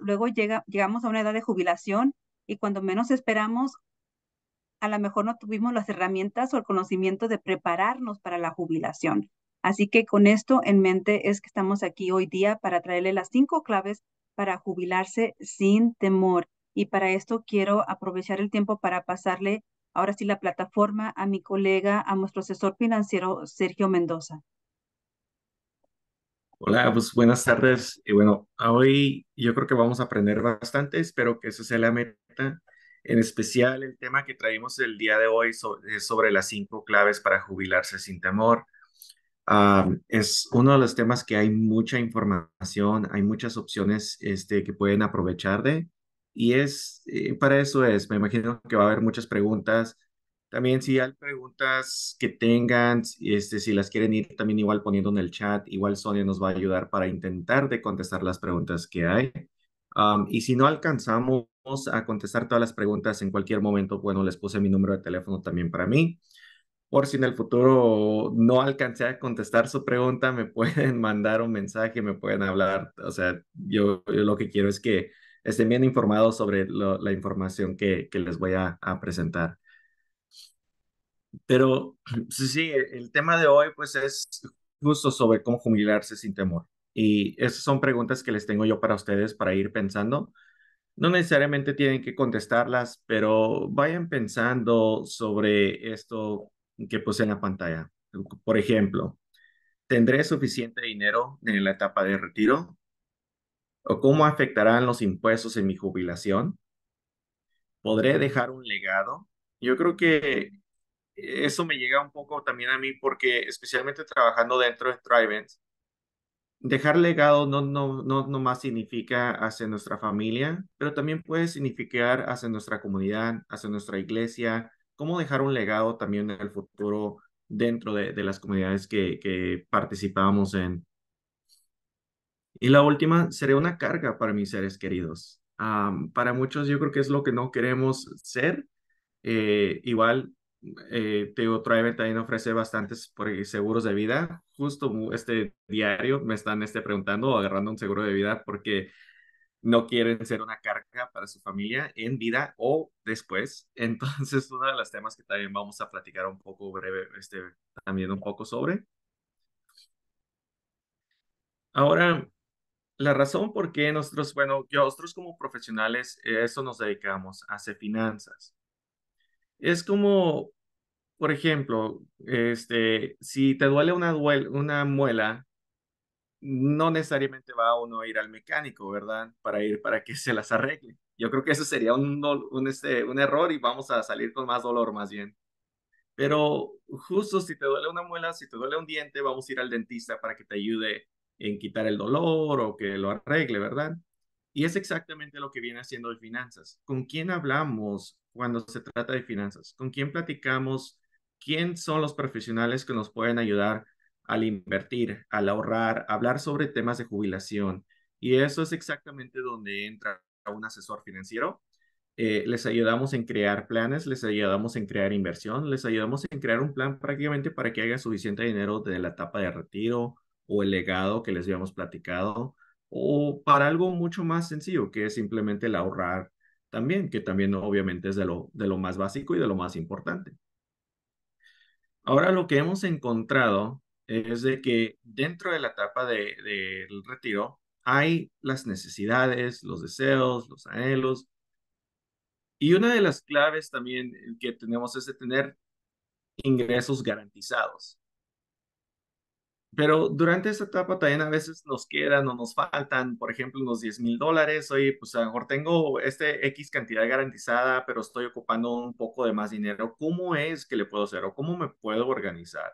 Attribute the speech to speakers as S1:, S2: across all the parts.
S1: luego llegamos a una edad de jubilación y cuando menos esperamos, a lo mejor no tuvimos las herramientas o el conocimiento de prepararnos para la jubilación. Así que con esto en mente es que estamos aquí hoy día para traerle las cinco claves para jubilarse sin temor. Y para esto quiero aprovechar el tiempo para pasarle ahora sí la plataforma a mi colega, a nuestro asesor financiero, Sergio Mendoza.
S2: Hola, pues buenas tardes.
S3: Y bueno, hoy yo creo que vamos a aprender bastante, espero que eso sea la meta. En especial el tema que traemos el día de hoy sobre, sobre las cinco claves para jubilarse sin temor. Ah, es uno de los temas que hay mucha información, hay muchas opciones este, que pueden aprovechar de. Y es, eh, para eso es, me imagino que va a haber muchas preguntas, también si hay preguntas que tengan, este, si las quieren ir también igual poniendo en el chat, igual Sonia nos va a ayudar para intentar de contestar las preguntas que hay. y si no alcanzamos a contestar todas las preguntas en cualquier momento, bueno, les puse mi número de teléfono también para mí. Por si en el futuro no alcancé a contestar su pregunta, me pueden mandar un mensaje, me pueden hablar. O sea, yo, lo que quiero es que estén bien informados sobre la información que, les voy a presentar. Pero sí, sí, e, el tema de hoy pues es justo sobre cómo jubilarse sin temor. Y esas son preguntas que les tengo yo para ustedes para ir pensando. No necesariamente tienen que contestarlas, pero vayan pensando sobre esto que puse en la pantalla. Por ejemplo, ¿tendré suficiente dinero en la etapa de retiro? ¿O cómo afectarán los impuestos en mi jubilación? ¿Podré dejar un legado? Yo creo que eso me llega un poco también a mí porque especialmente trabajando dentro de Thrivent, dejar legado no, no, no, no más significa hacia nuestra familia, pero también puede significar hacia nuestra comunidad, hacia nuestra iglesia, cómo dejar un legado también en el futuro dentro de, las comunidades que, que participamos en. Y la última, sería una carga para mis seres queridos. para muchos yo creo que es lo que no queremos ser. Eh, igual eh, Teo también ofrece bastantes seguros de vida. Justo este diario me están este, preguntando o agarrando un seguro de vida porque no quieren ser una carga para su familia en vida o después. Entonces, uno de los temas que también vamos a platicar un poco breve, este, también un poco sobre. Ahora, la razón por qué nosotros, bueno, nosotros como profesionales, eh, eso nos dedicamos, hace finanzas es como, por ejemplo, este, si te duele una, una muela, no necesariamente va a uno a ir al mecánico, ¿verdad? Para ir, para que se las arregle. Yo creo que eso sería un, un, este, un error y vamos a salir con más dolor más bien. Pero justo si te duele una muela, si te duele un diente, vamos a ir al dentista para que te ayude en quitar el dolor o que lo arregle, ¿verdad? Y es exactamente lo que viene haciendo el finanzas. ¿Con quién hablamos? cuando se trata de finanzas? ¿Con quién platicamos? ¿Quién son los profesionales que nos pueden ayudar al invertir, al ahorrar, hablar sobre temas de jubilación? Y eso es exactamente donde entra un asesor financiero. Eh, les ayudamos en crear planes, les ayudamos en crear inversión, les ayudamos en crear un plan prácticamente para que haya suficiente dinero de la etapa de retiro o el legado que les habíamos platicado, o para algo mucho más sencillo, que es simplemente el ahorrar también, que también obviamente es de lo, de lo más básico y de lo más importante. Ahora lo que hemos encontrado es de que dentro de la etapa del de, retiro hay las necesidades, los deseos, los anhelos. Y una de las claves también que tenemos es de tener ingresos garantizados. Pero durante esa etapa también a veces nos quedan o nos faltan, por ejemplo, unos 10 mil dólares. Oye, pues a lo mejor tengo este X cantidad garantizada, pero estoy ocupando un poco de más dinero. ¿Cómo es que le puedo hacer o cómo me puedo organizar?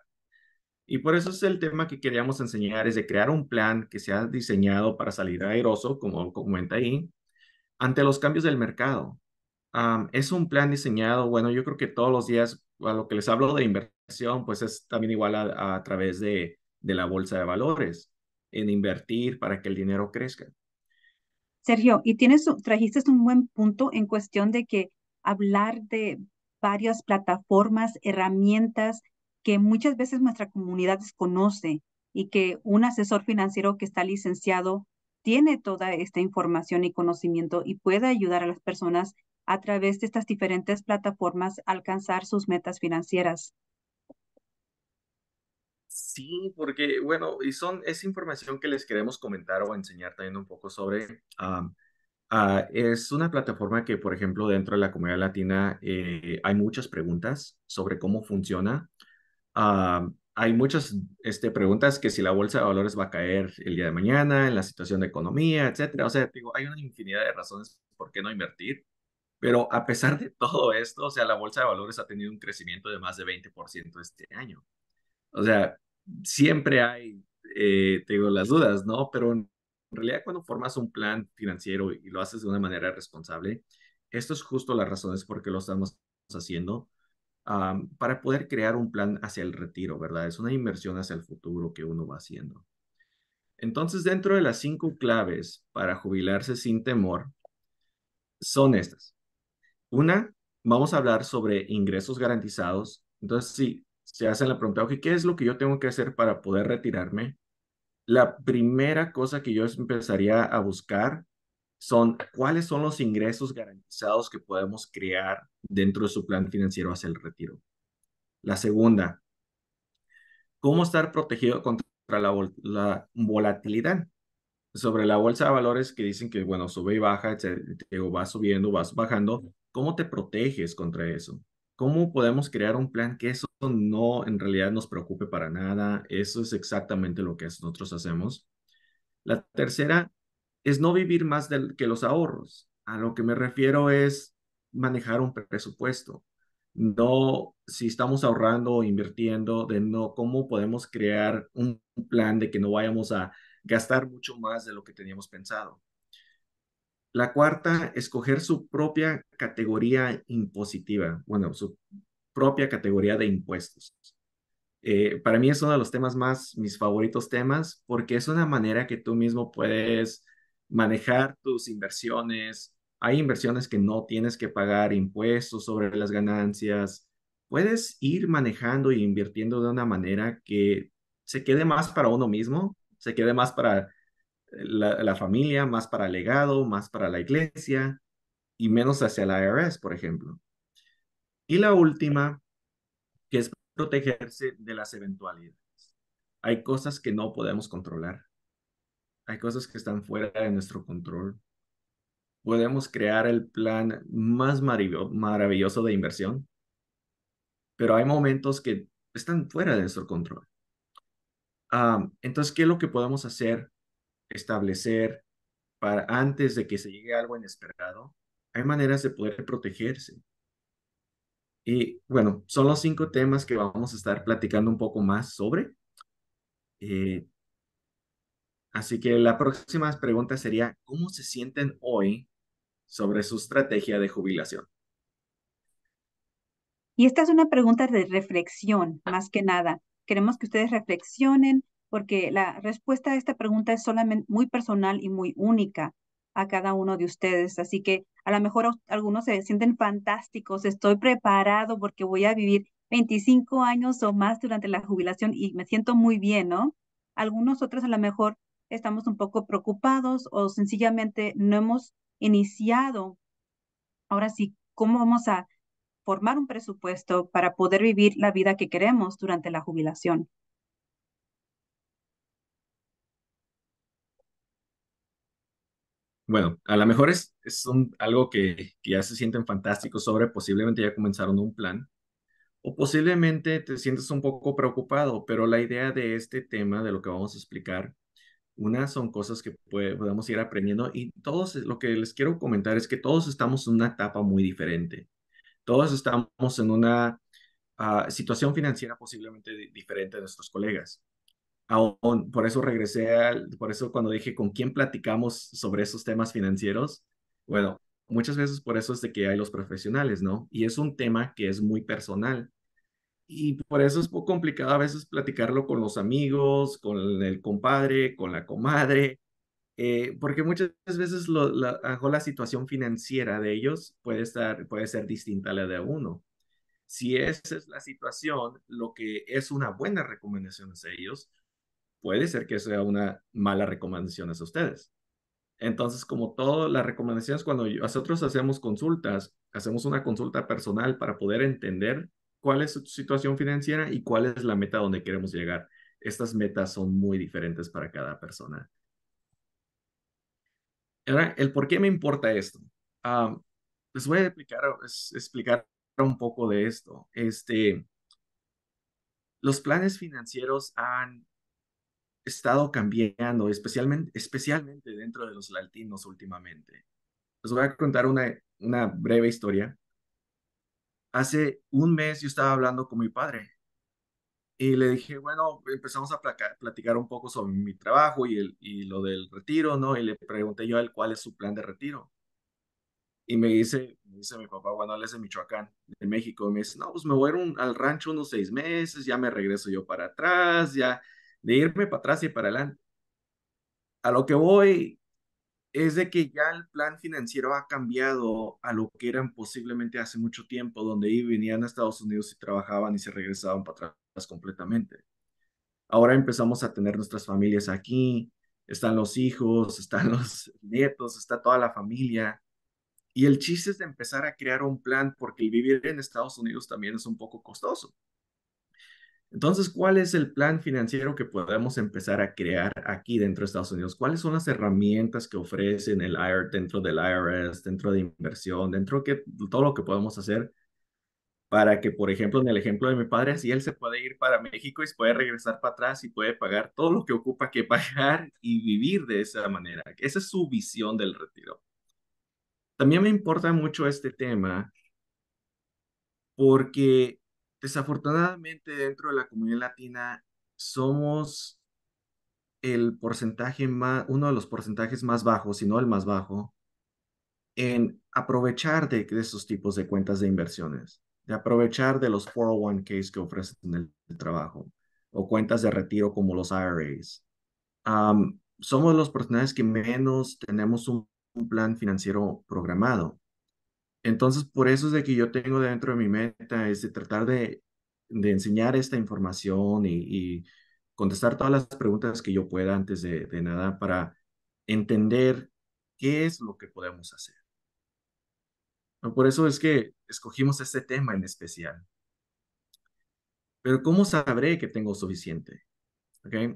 S3: Y por eso es el tema que queríamos enseñar, es de crear un plan que sea diseñado para salir aeroso como comenta ahí, ante los cambios del mercado. es un plan diseñado, bueno, yo creo que todos los días, a lo que les hablo de inversión, pues es también igual a través de, de la bolsa de valores, en invertir para que el dinero crezca.
S1: Sergio, y tienes, trajiste un buen punto en cuestión de que hablar de varias plataformas, herramientas que muchas veces nuestra comunidad desconoce y que un asesor financiero que está licenciado tiene toda esta información y conocimiento y puede ayudar a las personas a través de estas diferentes plataformas a alcanzar sus metas financieras.
S3: Sí, porque bueno, y son, es información que les queremos comentar o enseñar también un poco sobre. Ah, es una plataforma que, por ejemplo, dentro de la comunidad latina eh, hay muchas preguntas sobre cómo funciona. hay muchas este, preguntas que si la bolsa de valores va a caer el día de mañana, en la situación de economía, etcétera. O sea, digo, hay una infinidad de razones por qué no invertir. Pero a pesar de todo esto, o sea, la bolsa de valores ha tenido un crecimiento de más de 20% este año. O sea, siempre hay, eh, te las dudas, ¿no? Pero en realidad cuando formas un plan financiero y lo haces de una manera responsable, esto es justo las razones por qué lo estamos haciendo. para poder crear un plan hacia el retiro, ¿verdad? Es una inversión hacia el futuro que uno va haciendo. Entonces, dentro de las cinco claves para jubilarse sin temor, son estas. Una, vamos a hablar sobre ingresos garantizados. Entonces, sí se hacen la pregunta, ¿qué es lo que yo tengo que hacer para poder retirarme? La primera cosa que yo empezaría a buscar son cuáles son los ingresos garantizados que podemos crear dentro de su plan financiero hacia el retiro. La segunda, cómo estar protegido contra la, volatilidad sobre la bolsa de valores que dicen que, bueno, sube y baja, o va subiendo, vas bajando. ¿Cómo te proteges contra eso? ¿Cómo podemos crear un plan que eso no en realidad nos preocupe para nada? Eso es exactamente lo que nosotros hacemos. La tercera es no vivir más del, que los ahorros. A lo que me refiero es manejar un presupuesto. No, si estamos ahorrando o invirtiendo, de no, cómo podemos crear un plan de que no vayamos a gastar mucho más de lo que teníamos pensado. La cuarta, escoger su propia categoría impositiva, bueno, su propia categoría de impuestos. Eh, para mí es uno de los temas más, mis favoritos temas, porque es una manera que tú mismo puedes manejar tus inversiones. Hay inversiones que no tienes que pagar impuestos sobre las ganancias. Puedes ir manejando y e invirtiendo de una manera que se quede más para uno mismo, se quede más para la, familia, más para el legado, más para la iglesia y menos hacia la IRS, por ejemplo. Y la última, que es protegerse de las eventualidades. Hay cosas que no podemos controlar. Hay cosas que están fuera de nuestro control. Podemos crear el plan más maravilloso de inversión, pero hay momentos que están fuera de nuestro control. Ah, entonces, ¿qué es lo que podemos hacer establecer para antes de que se llegue algo inesperado, hay maneras de poder protegerse. Y bueno, son los cinco temas que vamos a estar platicando un poco más sobre. Eh, así que la próxima pregunta sería, ¿cómo se sienten hoy sobre su estrategia de jubilación?
S4: Y
S1: esta es una pregunta de reflexión, más que nada. Queremos que ustedes reflexionen porque la respuesta a esta pregunta es solamente muy personal y muy única a cada uno de ustedes. Así que a lo mejor algunos se sienten fantásticos, estoy preparado porque voy a vivir 25 años o más durante la jubilación y me siento muy bien, ¿no? Algunos otros a lo mejor estamos un poco preocupados o sencillamente no hemos iniciado. Ahora sí, ¿cómo vamos a formar un presupuesto para poder vivir la vida que queremos durante la jubilación?
S3: bueno, a lo mejor es, algo que, ya se sienten fantásticos sobre, posiblemente ya comenzaron un plan, o posiblemente te sientes un poco preocupado, pero la idea de este tema, de lo que vamos a explicar, unas son cosas que podemos ir aprendiendo y todos, lo que les quiero comentar es que todos estamos en una etapa muy diferente. Todos estamos en una ah, situación financiera posiblemente diferente de nuestros colegas por eso regresé, al, por eso cuando dije con quién platicamos sobre esos temas financieros, bueno, muchas veces por eso es de que hay los profesionales, ¿no? Y es un tema que es muy personal. Y por eso es poco complicado a veces platicarlo con los amigos, con el compadre, con la comadre, eh, porque muchas veces la, la situación financiera de ellos puede, estar, puede ser distinta a la de uno. Si esa es la situación, lo que es una buena recomendación es ellos, puede ser que sea una mala recomendación a ustedes. Entonces, como todas las recomendaciones, cuando nosotros hacemos consultas, hacemos una consulta personal para poder entender cuál es su situación financiera y cuál es la meta donde queremos llegar. Estas metas son muy diferentes para cada persona. Ahora, el por qué me importa esto. Ah, les voy a explicar, explicar un poco de esto. Este, los planes financieros han estado cambiando, especialmente, especialmente dentro de los latinos últimamente. Les voy a contar una, una breve historia. Hace un mes yo estaba hablando con mi padre y le dije, bueno, empezamos a platicar un poco sobre mi trabajo y, el, y lo del retiro, ¿no? Y le pregunté yo a cuál es su plan de retiro. Y me dice, me dice mi papá, bueno, él es de Michoacán, de México. me dice, no, pues me voy al rancho unos seis meses, ya me regreso yo para atrás, ya de irme para atrás y para adelante. A lo que voy es de que ya el plan financiero ha cambiado a lo que eran posiblemente hace mucho tiempo, donde venían a Estados Unidos y trabajaban y se regresaban para atrás completamente. Ahora empezamos a tener nuestras familias aquí, están los hijos, están los nietos, está toda la familia. Y el chiste es de empezar a crear un plan porque el vivir en Estados Unidos también es un poco costoso. Entonces, ¿cuál es el plan financiero que podemos empezar a crear aquí dentro de Estados Unidos? ¿Cuáles son las herramientas que ofrecen el dentro del IRS, dentro de inversión, dentro de todo lo que podemos hacer para que, por ejemplo, en el ejemplo de mi padre, así él se puede ir para México y se puede regresar para atrás y puede pagar todo lo que ocupa que pagar y vivir de esa manera? Esa es su visión del retiro. También me importa mucho este tema porque Desafortunadamente dentro de la comunidad latina somos el porcentaje más, uno de los porcentajes más bajos, si no el más bajo, en aprovechar de, esos estos tipos de cuentas de inversiones, de aprovechar de los 401ks que ofrecen el, trabajo o cuentas de retiro como los IRAs. somos los personajes que menos tenemos un plan financiero programado. Entonces, por eso es de que yo tengo dentro de mi meta, es este, de tratar de, enseñar esta información y, contestar todas las preguntas que yo pueda antes de, nada para entender qué es lo que podemos hacer. Por eso es que escogimos este tema en especial. Pero ¿cómo sabré que tengo suficiente? ¿Okay?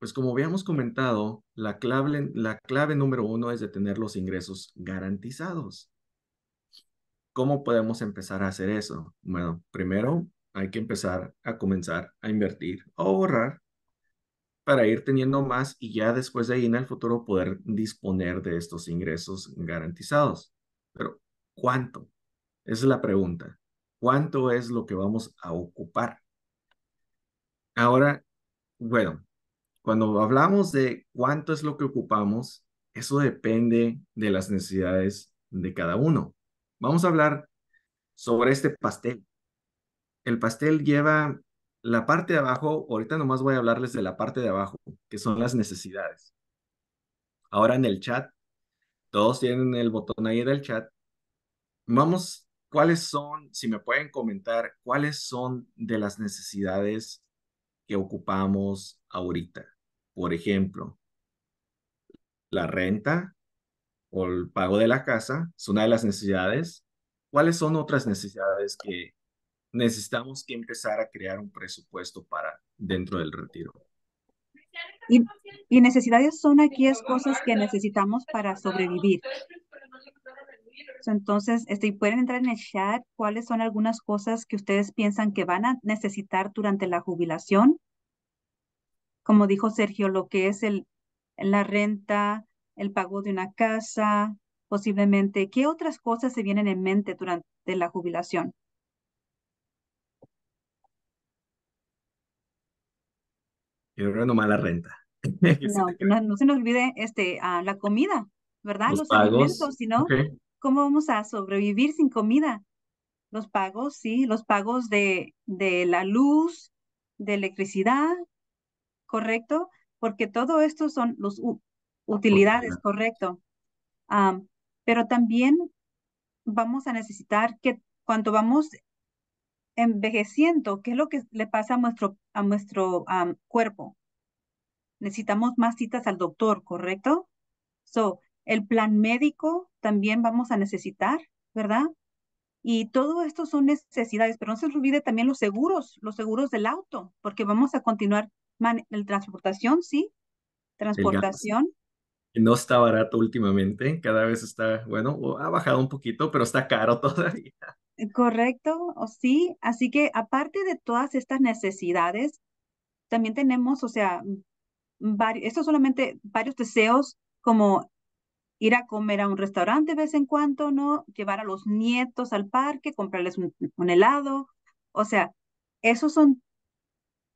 S3: Pues como habíamos comentado, la clave, la clave número uno es de tener los ingresos garantizados. ¿Cómo podemos empezar a hacer eso? Bueno, primero hay que empezar a comenzar a invertir o ahorrar para ir teniendo más y ya después de ahí en el futuro poder disponer de estos ingresos garantizados. Pero, ¿cuánto? Esa es la pregunta. ¿Cuánto es lo que vamos a ocupar? Ahora, bueno, cuando hablamos de cuánto es lo que ocupamos, eso depende de las necesidades de cada uno. Vamos a hablar sobre este pastel. El pastel lleva la parte de abajo, ahorita nomás voy a hablarles de la parte de abajo, que son las necesidades. Ahora en el chat, todos tienen el botón ahí del chat. Vamos, ¿cuáles son, si me pueden comentar, cuáles son de las necesidades que ocupamos ahorita? Por ejemplo, la renta, o el pago de la casa es una de las necesidades. ¿Cuáles son otras necesidades que necesitamos que empezar a crear un presupuesto para dentro del retiro?
S1: Y, necesidades son aquí, es cosas que necesitamos para sobrevivir. Entonces, este, pueden entrar en el chat cuáles son algunas cosas que ustedes piensan que van a necesitar durante la jubilación. Como dijo Sergio, lo que es el, la renta, el pago de una casa, posiblemente. ¿Qué otras cosas se vienen en mente durante la jubilación?
S3: Yo creo nomás la renta.
S1: No, no, se nos olvide este, ah, la comida, ¿verdad? Los, alimentos, ¿cómo vamos a sobrevivir sin comida? Los pagos, sí, los pagos de, de la luz, de electricidad, ¿correcto? Porque todo esto son los Ah, utilidades, correcto. Ah, pero también vamos a necesitar que cuando vamos envejeciendo, ¿qué es lo que le pasa a nuestro, a nuestro ah, cuerpo? Necesitamos más citas al doctor, ¿correcto? So, el plan médico también vamos a necesitar, ¿verdad? Y todo esto son necesidades, pero no se olvide también los seguros, los seguros del auto, porque vamos a continuar La el transportación, sí, transportación,
S3: no está barato últimamente, cada vez está, bueno, ha bajado un poquito, pero está caro todavía.
S1: Correcto, o sí. Así que aparte de todas estas necesidades, también tenemos, o sea, varios, esto solamente varios deseos como ir a comer a un restaurante de vez en cuando, ¿no? Llevar a los nietos al parque, comprarles un, un helado. O sea, esos son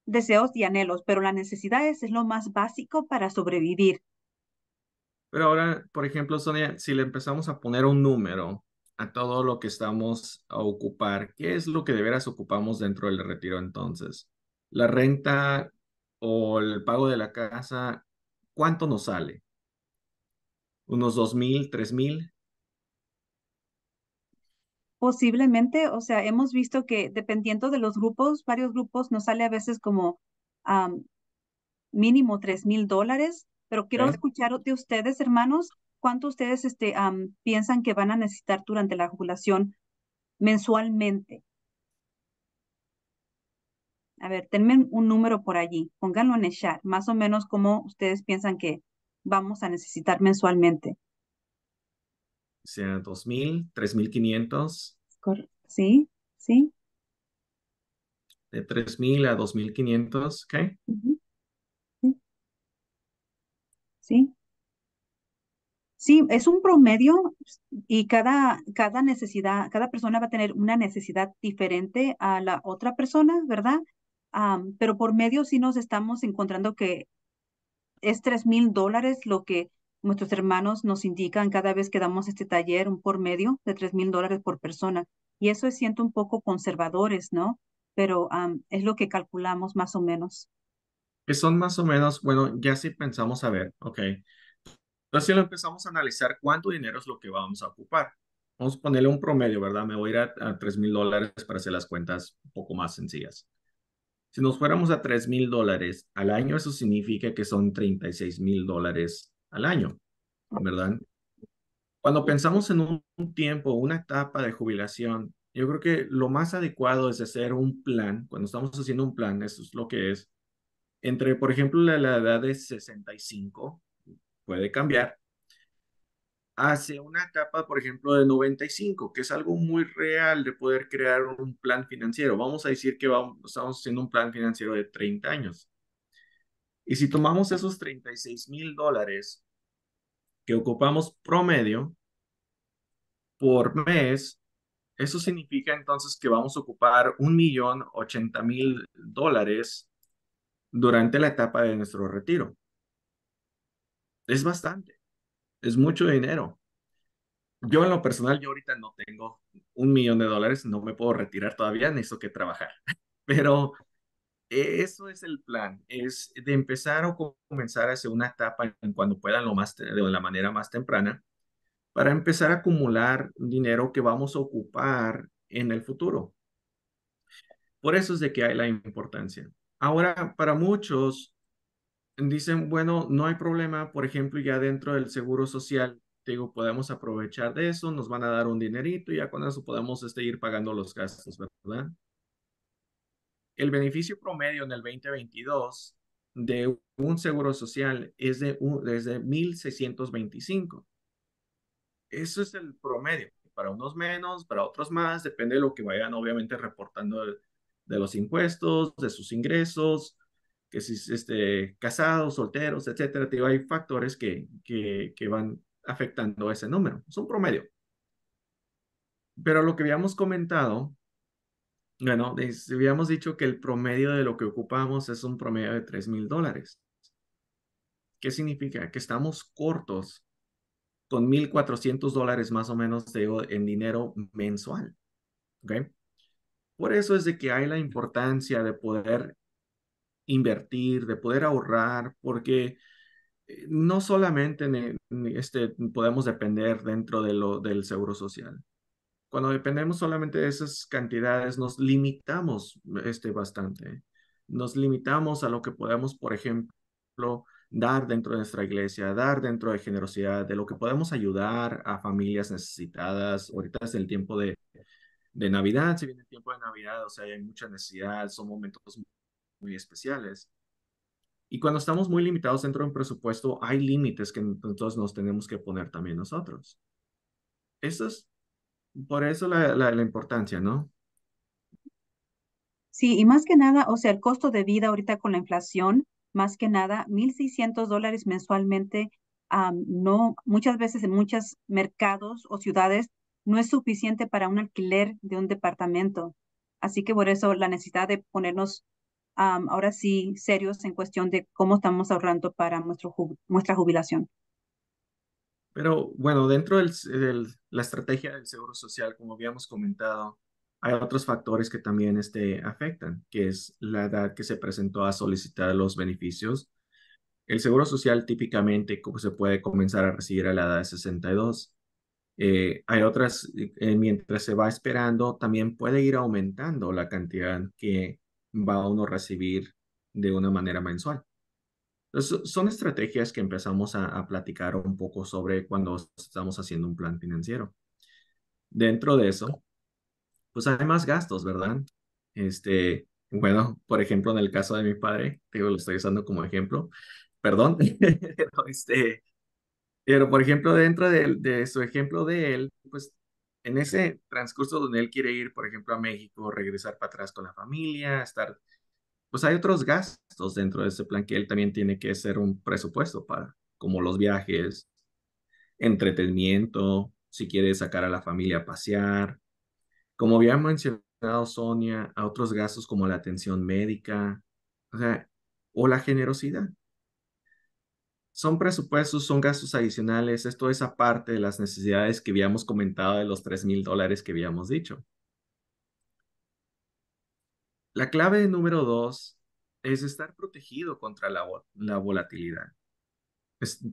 S1: deseos y anhelos, pero las necesidades es lo más básico para sobrevivir.
S3: Pero ahora, por ejemplo, Sonia, si le empezamos a poner un número a todo lo que estamos a ocupar, ¿qué es lo que de veras ocupamos dentro del retiro entonces? La renta o el pago de la casa, ¿cuánto nos sale? ¿Unos dos mil, tres mil?
S1: Posiblemente, o sea, hemos visto que dependiendo de los grupos, varios grupos nos sale a veces como mínimo tres mil dólares, pero quiero escuchar de ustedes, hermanos, cuánto ustedes este, piensan que van a necesitar durante la jubilación mensualmente. A ver, tenme un número por allí, pónganlo en el chat, más o menos ¿cómo ustedes piensan que vamos a necesitar mensualmente.
S3: Sea 2.000, 3.500.
S1: Sí, sí.
S3: De 3.000 a 2.500,
S1: ¿ok? ¿sí? Sí, es un promedio y cada, cada necesidad, cada persona va a tener una necesidad diferente a la otra persona, ¿verdad? Ah, pero por medio sí nos estamos encontrando que es tres mil dólares lo que nuestros hermanos nos indican cada vez que damos este taller, un por medio de tres mil dólares por persona. Y eso es siento un poco conservadores, ¿no? Pero ah, es lo que calculamos más o menos
S3: que son más o menos, bueno, ya si sí pensamos a ver, ok. Entonces, si lo empezamos a analizar, ¿cuánto dinero es lo que vamos a ocupar? Vamos a ponerle un promedio, ¿verdad? Me voy a ir a, $3,000 mil dólares para hacer las cuentas un poco más sencillas. Si nos fuéramos a $3,000 mil dólares al año, eso significa que son 36 mil dólares al año, ¿verdad? Cuando pensamos en un tiempo, una etapa de jubilación, yo creo que lo más adecuado es hacer un plan. Cuando estamos haciendo un plan, eso es lo que es entre, por ejemplo, la, edad de 65, puede cambiar, hacia una etapa, por ejemplo, de 95, que es algo muy real de poder crear un plan financiero. Vamos a decir que vamos, estamos haciendo un plan financiero de 30 años. Y si tomamos esos 36 mil dólares que ocupamos promedio por mes, eso significa entonces que vamos a ocupar un millón ochenta mil dólares durante la etapa de nuestro retiro. Es bastante, es mucho dinero. Yo en lo personal, yo ahorita no tengo un millón de dólares, no me puedo retirar todavía, necesito que trabajar. Pero eso es el plan, es de empezar o comenzar a hacer una etapa en cuando puedan lo más de la manera más temprana para empezar a acumular dinero que vamos a ocupar en el futuro. Por eso es de que hay la importancia. Ahora, para muchos, dicen, bueno, no hay problema, por ejemplo, ya dentro del seguro social, digo, podemos aprovechar de eso, nos van a dar un dinerito y ya con eso podemos este, ir pagando los gastos, ¿verdad? El beneficio promedio en el 2022 de un seguro social es de, 1,625. Eso es el promedio, para unos menos, para otros más, depende de lo que vayan obviamente reportando el, de los impuestos, de sus ingresos, que si es este, casados, solteros, etcétera, te, hay factores que, que, que, van afectando ese número. Es un promedio. Pero lo que habíamos comentado, bueno, habíamos dicho que el promedio de lo que ocupamos es un promedio de 3 mil dólares. ¿Qué significa? Que estamos cortos con 1.400 dólares más o menos de, en dinero mensual. ¿Ok? Por eso es de que hay la importancia de poder invertir, de poder ahorrar, porque eh, no solamente este, podemos depender dentro de lo, del seguro social. Cuando dependemos solamente de esas cantidades, nos limitamos este, bastante. Nos limitamos a lo que podemos, por ejemplo, dar dentro de nuestra iglesia, dar dentro de generosidad, de lo que podemos ayudar a familias necesitadas. Ahorita es el tiempo de, de Navidad, si viene el tiempo de Navidad, o sea, hay mucha necesidad, son momentos muy especiales. Y cuando estamos muy limitados dentro de presupuesto, hay límites que nosotros nos tenemos que poner también nosotros. Eso es, por eso la, importancia, ¿no?
S1: Sí, y más que nada, o sea, el costo de vida ahorita con la inflación, más que nada, 1.600 dólares mensualmente, no, muchas veces en muchos mercados o ciudades no es suficiente para un alquiler de un departamento. Así que por eso la necesidad de ponernos ahora sí serios en cuestión de cómo estamos ahorrando para nuestro, nuestra jubilación.
S3: Pero bueno, dentro de la estrategia del Seguro Social, como habíamos comentado, hay otros factores que también este, afectan, que es la edad que se presentó a solicitar los beneficios. El Seguro Social típicamente como se puede comenzar a recibir a la edad de 62 eh, hay otras, eh, eh, mientras se va esperando, también puede ir aumentando la cantidad que va uno a recibir de una manera mensual. son estrategias que empezamos a, platicar un poco sobre cuando estamos haciendo un plan financiero. Dentro de eso, pues hay más gastos, ¿verdad? Este, bueno, por ejemplo, en el caso de mi padre, digo, lo estoy usando como ejemplo, perdón, pero este, pero, por ejemplo, dentro de, su ejemplo de él, pues en ese transcurso donde él quiere ir, por ejemplo, a México, regresar para atrás con la familia, estar, pues hay otros gastos dentro de ese plan que él también tiene que hacer un presupuesto para, como los viajes, entretenimiento, si quiere sacar a la familia a pasear. Como había mencionado Sonia, a otros gastos como la atención médica, o sea, o la generosidad son presupuestos, son gastos adicionales, esto es aparte de las necesidades que habíamos comentado de los 3 mil dólares que habíamos dicho. La clave número dos es estar protegido contra la, volatilidad.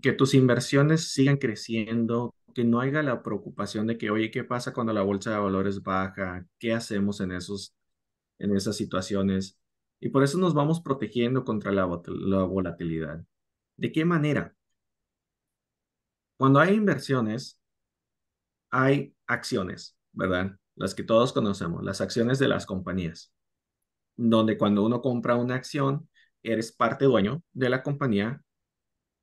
S3: que tus inversiones sigan creciendo, que no haya la preocupación de que, oye, ¿qué pasa cuando la bolsa de valores baja? ¿Qué hacemos en, esos, en esas situaciones? Y por eso nos vamos protegiendo contra la, la volatilidad. ¿De qué manera? Cuando hay inversiones, hay acciones, ¿verdad? Las que todos conocemos, las acciones de las compañías, donde cuando uno compra una acción, eres parte dueño de la compañía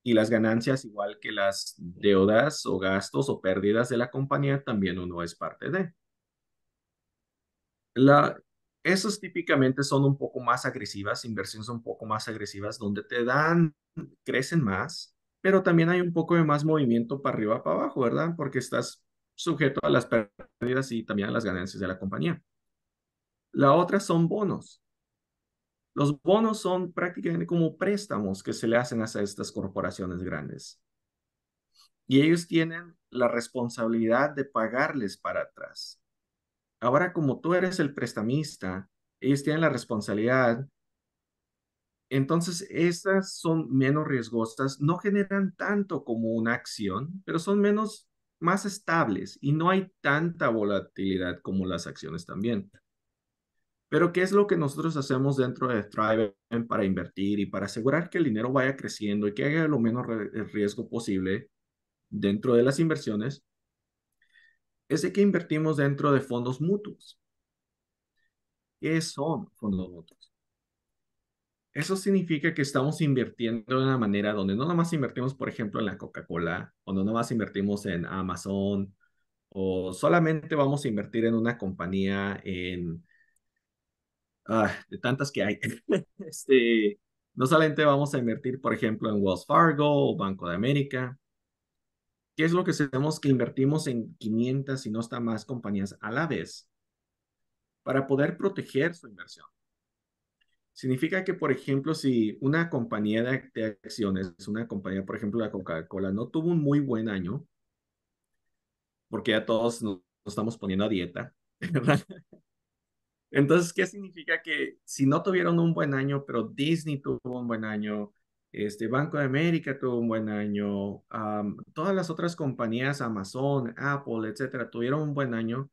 S3: y las ganancias, igual que las deudas o gastos o pérdidas de la compañía, también uno es parte de. La, esos típicamente son un poco más agresivas, inversiones un poco más agresivas, donde te dan, crecen más, pero también hay un poco de más movimiento para arriba, para abajo, ¿verdad? Porque estás sujeto a las pérdidas y también a las ganancias de la compañía. La otra son bonos. Los bonos son prácticamente como préstamos que se le hacen a estas corporaciones grandes. Y ellos tienen la responsabilidad de pagarles para atrás. Ahora, como tú eres el prestamista, ellos tienen la responsabilidad. Entonces, estas son menos riesgosas, no generan tanto como una acción, pero son menos, más estables y no hay tanta volatilidad como las acciones también. Pero, ¿qué es lo que nosotros hacemos dentro de Thrive para invertir y para asegurar que el dinero vaya creciendo y que haya lo menos riesgo posible dentro de las inversiones? es de que invertimos dentro de fondos mutuos. ¿Qué son fondos mutuos? Eso significa que estamos invirtiendo de una manera donde no nomás invertimos, por ejemplo, en la Coca-Cola, o no nomás invertimos en Amazon, o solamente vamos a invertir en una compañía en... Ah, de tantas que hay. Este, no solamente vamos a invertir, por ejemplo, en Wells Fargo o Banco de América, ¿Qué es lo que sabemos que invertimos en 500 si no está más compañías a la vez para poder proteger su inversión? Significa que, por ejemplo, si una compañía de acciones, una compañía, por ejemplo, la Coca-Cola, no tuvo un muy buen año, porque ya todos nos estamos poniendo a dieta, ¿verdad? Entonces, ¿qué significa que si no tuvieron un buen año, pero Disney tuvo un buen año, este, Banco de América tuvo un buen año, todas las otras compañías, Amazon, Apple, etcétera, tuvieron un buen año.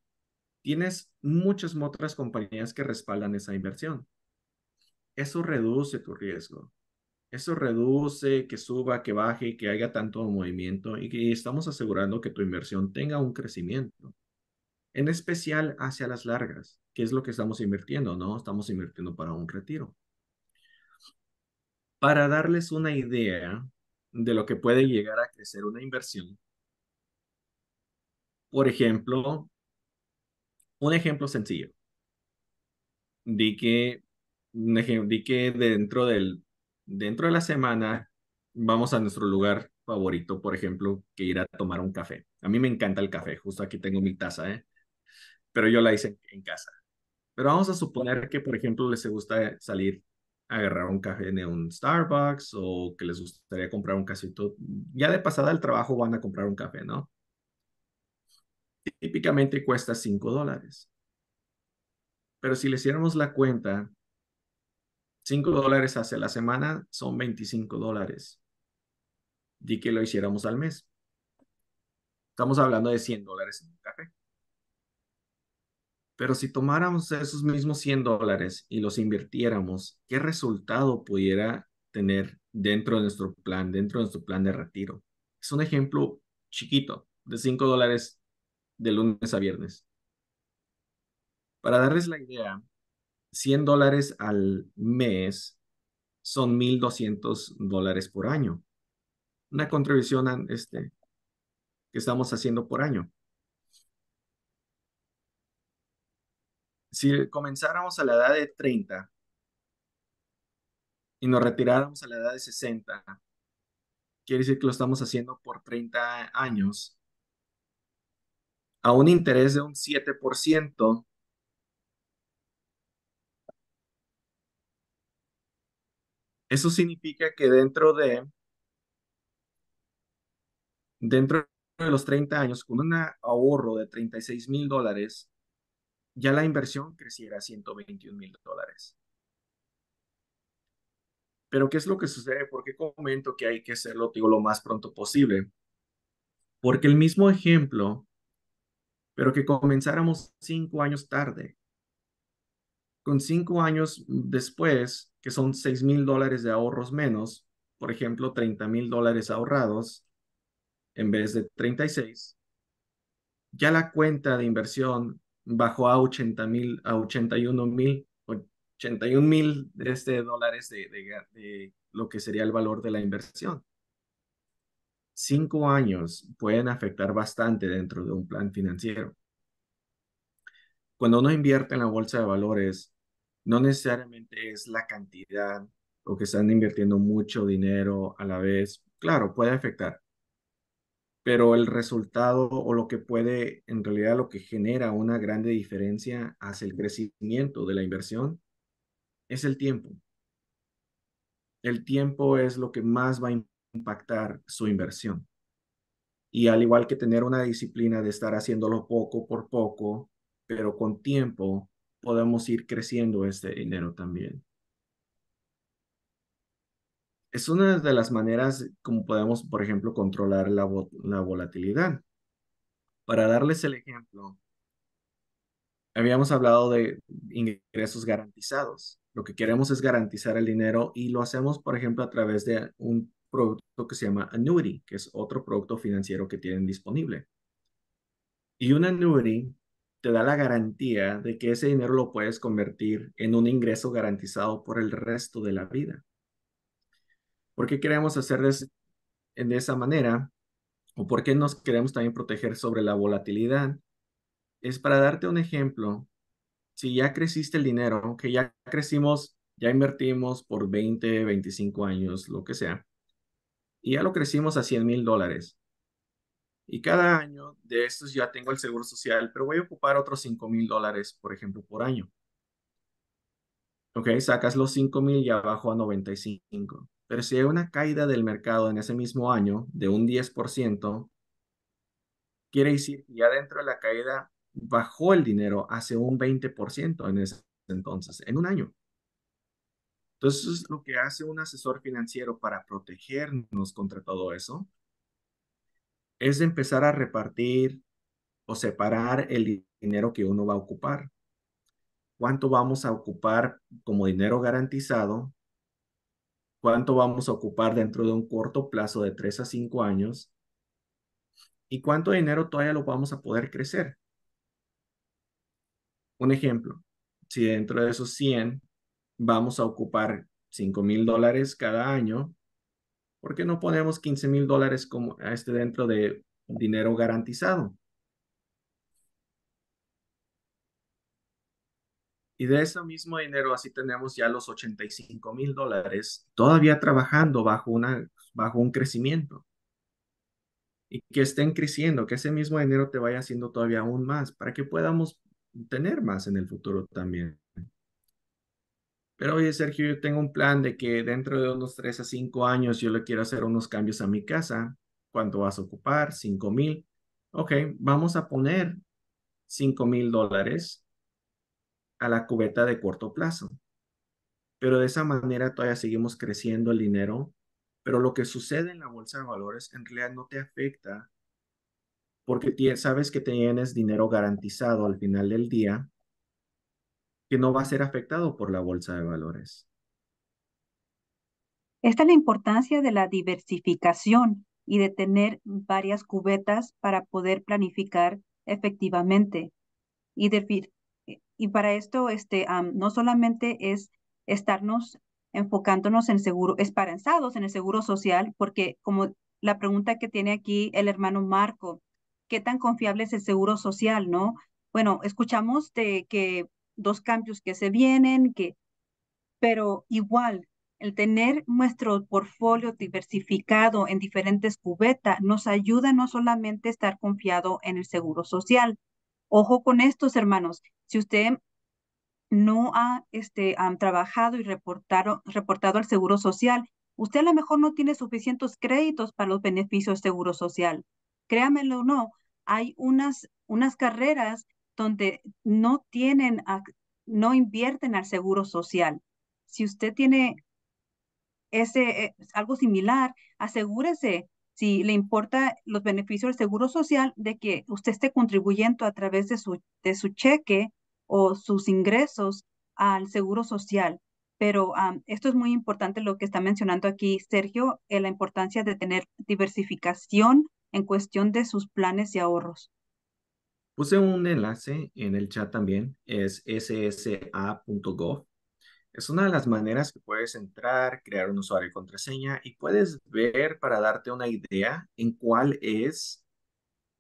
S3: Tienes muchas otras compañías que respaldan esa inversión. Eso reduce tu riesgo. Eso reduce que suba, que baje, que haya tanto movimiento y que estamos asegurando que tu inversión tenga un crecimiento. En especial hacia las largas, que es lo que estamos invirtiendo, ¿no? Estamos invirtiendo para un retiro. Para darles una idea de lo que puede llegar a crecer una inversión, por ejemplo, un ejemplo sencillo. Di que, di dentro, del, dentro de la semana vamos a nuestro lugar favorito, por ejemplo, que ir a tomar un café. A mí me encanta el café, justo aquí tengo mi taza, ¿eh? pero yo la hice en, en casa. Pero vamos a suponer que, por ejemplo, les gusta salir agarrar un café en un Starbucks o que les gustaría comprar un casito. Ya de pasada del trabajo van a comprar un café, ¿no? Típicamente cuesta 5 dólares. Pero si le hiciéramos la cuenta, 5 dólares hace la semana son 25 dólares. Y que lo hiciéramos al mes. Estamos hablando de 100 dólares en un café. Pero si tomáramos esos mismos 100 dólares y los invirtiéramos, ¿qué resultado pudiera tener dentro de nuestro plan, dentro de nuestro plan de retiro? Es un ejemplo chiquito de 5 dólares de lunes a viernes. Para darles la idea, 100 dólares al mes son 1.200 dólares por año. Una contribución este, que estamos haciendo por año. si comenzáramos a la edad de 30 y nos retiráramos a la edad de 60, quiere decir que lo estamos haciendo por 30 años, a un interés de un 7%, eso significa que dentro de, dentro de los 30 años, con un ahorro de 36 mil dólares, ya la inversión creciera a 121 mil dólares. Pero ¿qué es lo que sucede? ¿Por qué comento que hay que hacerlo digo, lo más pronto posible? Porque el mismo ejemplo, pero que comenzáramos cinco años tarde, con cinco años después, que son seis mil dólares de ahorros menos, por ejemplo, 30 mil dólares ahorrados en vez de 36, ya la cuenta de inversión bajó a 80 mil, a 81 mil, 81 mil este dólares de, de lo que sería el valor de la inversión. Cinco años pueden afectar bastante dentro de un plan financiero. Cuando uno invierte en la bolsa de valores, no necesariamente es la cantidad o que están invirtiendo mucho dinero a la vez. Claro, puede afectar, pero el resultado o lo que puede, en realidad lo que genera una grande diferencia hacia el crecimiento de la inversión es el tiempo. El tiempo es lo que más va a impactar su inversión. Y al igual que tener una disciplina de estar haciéndolo poco por poco, pero con tiempo podemos ir creciendo este dinero también es una de las maneras como podemos, por ejemplo, controlar la, volatilidad. Para darles el ejemplo, habíamos hablado de ingresos garantizados. Lo que queremos es garantizar el dinero y lo hacemos, por ejemplo, a través de un producto que se llama annuity, que es otro producto financiero que tienen disponible. Y un annuity te da la garantía de que ese dinero lo puedes convertir en un ingreso garantizado por el resto de la vida. ¿Por qué queremos hacerles de esa manera? ¿O por qué nos queremos también proteger sobre la volatilidad? Es para darte un ejemplo. Si ya creciste el dinero, que ya crecimos, ya invertimos por 20, 25 años, lo que sea, y ya lo crecimos a 100 mil dólares. Y cada año de estos ya tengo el seguro social, pero voy a ocupar otros 5 mil dólares, por ejemplo, por año. Ok, sacas los 5 mil y abajo a 95. Pero si hay una caída del mercado en ese mismo año de un 10%, quiere decir que ya dentro de la caída bajó el dinero hace un 20% en ese entonces, en un año. Entonces, lo que hace un asesor financiero para protegernos contra todo eso, es empezar a repartir o separar el dinero que uno va a ocupar. ¿Cuánto vamos a ocupar como dinero garantizado cuánto vamos a ocupar dentro de un corto plazo de 3 a 5 años y cuánto dinero todavía lo vamos a poder crecer. Un ejemplo, si dentro de esos 100 vamos a ocupar 5 mil dólares cada año, ¿por qué no ponemos 15 mil dólares como este dentro de dinero garantizado? Y de ese mismo dinero, así tenemos ya los 85 mil dólares, todavía trabajando bajo, una, bajo un crecimiento. Y que estén creciendo, que ese mismo dinero te vaya haciendo todavía aún más, para que podamos tener más en el futuro también. Pero oye, Sergio, yo tengo un plan de que dentro de unos 3 a 5 años yo le quiero hacer unos cambios a mi casa. ¿Cuánto vas a ocupar? 5 mil. Ok, vamos a poner 5 mil dólares a la cubeta de corto plazo. Pero de esa manera todavía seguimos creciendo el dinero, pero lo que sucede en la bolsa de valores en realidad no te afecta porque sabes que tienes dinero garantizado al final del día que no va a ser afectado por la bolsa de valores.
S1: Esta es la importancia de la diversificación y de tener varias cubetas para poder planificar efectivamente y definir y para esto, este, no solamente es estarnos enfocándonos en seguro, esperanzados en el seguro social, porque como la pregunta que tiene aquí el hermano Marco, ¿qué tan confiable es el seguro social, no? Bueno, escuchamos de que dos cambios que se vienen, que, pero igual, el tener nuestro portfolio diversificado en diferentes cubetas nos ayuda no solamente a estar confiado en el seguro social, Ojo con estos, hermanos. Si usted no ha este, trabajado y reportado, reportado al Seguro Social, usted a lo mejor no tiene suficientes créditos para los beneficios del Seguro Social. Créamelo o no, hay unas, unas carreras donde no tienen, no invierten al Seguro Social. Si usted tiene ese, eh, algo similar, asegúrese si le importa los beneficios del Seguro Social, de que usted esté contribuyendo a través de su, de su cheque o sus ingresos al Seguro Social. Pero ah, esto es muy importante lo que está mencionando aquí Sergio, eh, la importancia de tener diversificación en cuestión de sus planes y ahorros.
S3: Puse un enlace en el chat también, es ssa.gov es una de las maneras que puedes entrar, crear un usuario y contraseña y puedes ver para darte una idea en cuál es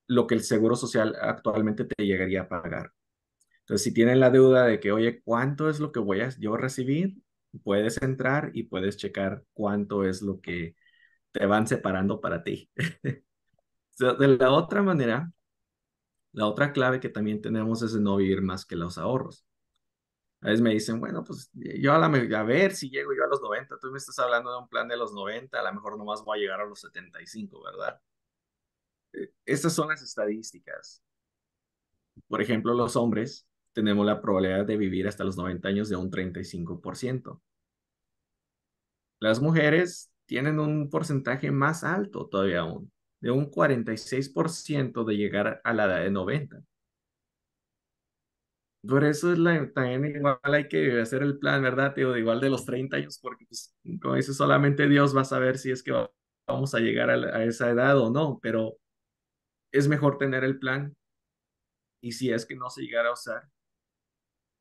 S3: lo que el Seguro Social actualmente te llegaría a pagar. Entonces, si tienen la duda de que, oye, ¿cuánto es lo que voy a yo recibir? Puedes entrar y puedes checar cuánto es lo que te van separando para ti. de la otra manera, la otra clave que también tenemos es de no vivir más que los ahorros. A veces me dicen, bueno, pues eh, yo a, la, a ver si llego yo a los 90, tú me estás hablando de un plan de los 90, a lo mejor nomás voy a llegar a los 75, ¿verdad? Eh, estas son las estadísticas. Por ejemplo, los hombres tenemos la probabilidad de vivir hasta los 90 años de un 35%. Las mujeres tienen un porcentaje más alto todavía aún, de un 46% de llegar a la edad de 90. Por eso es la, también igual hay que hacer el plan, ¿verdad? Tío? igual de los 30 años, porque pues, como solamente Dios va a saber si es que vamos a llegar a, esa edad o no, pero es mejor tener el plan y si es que no se llegara a usar,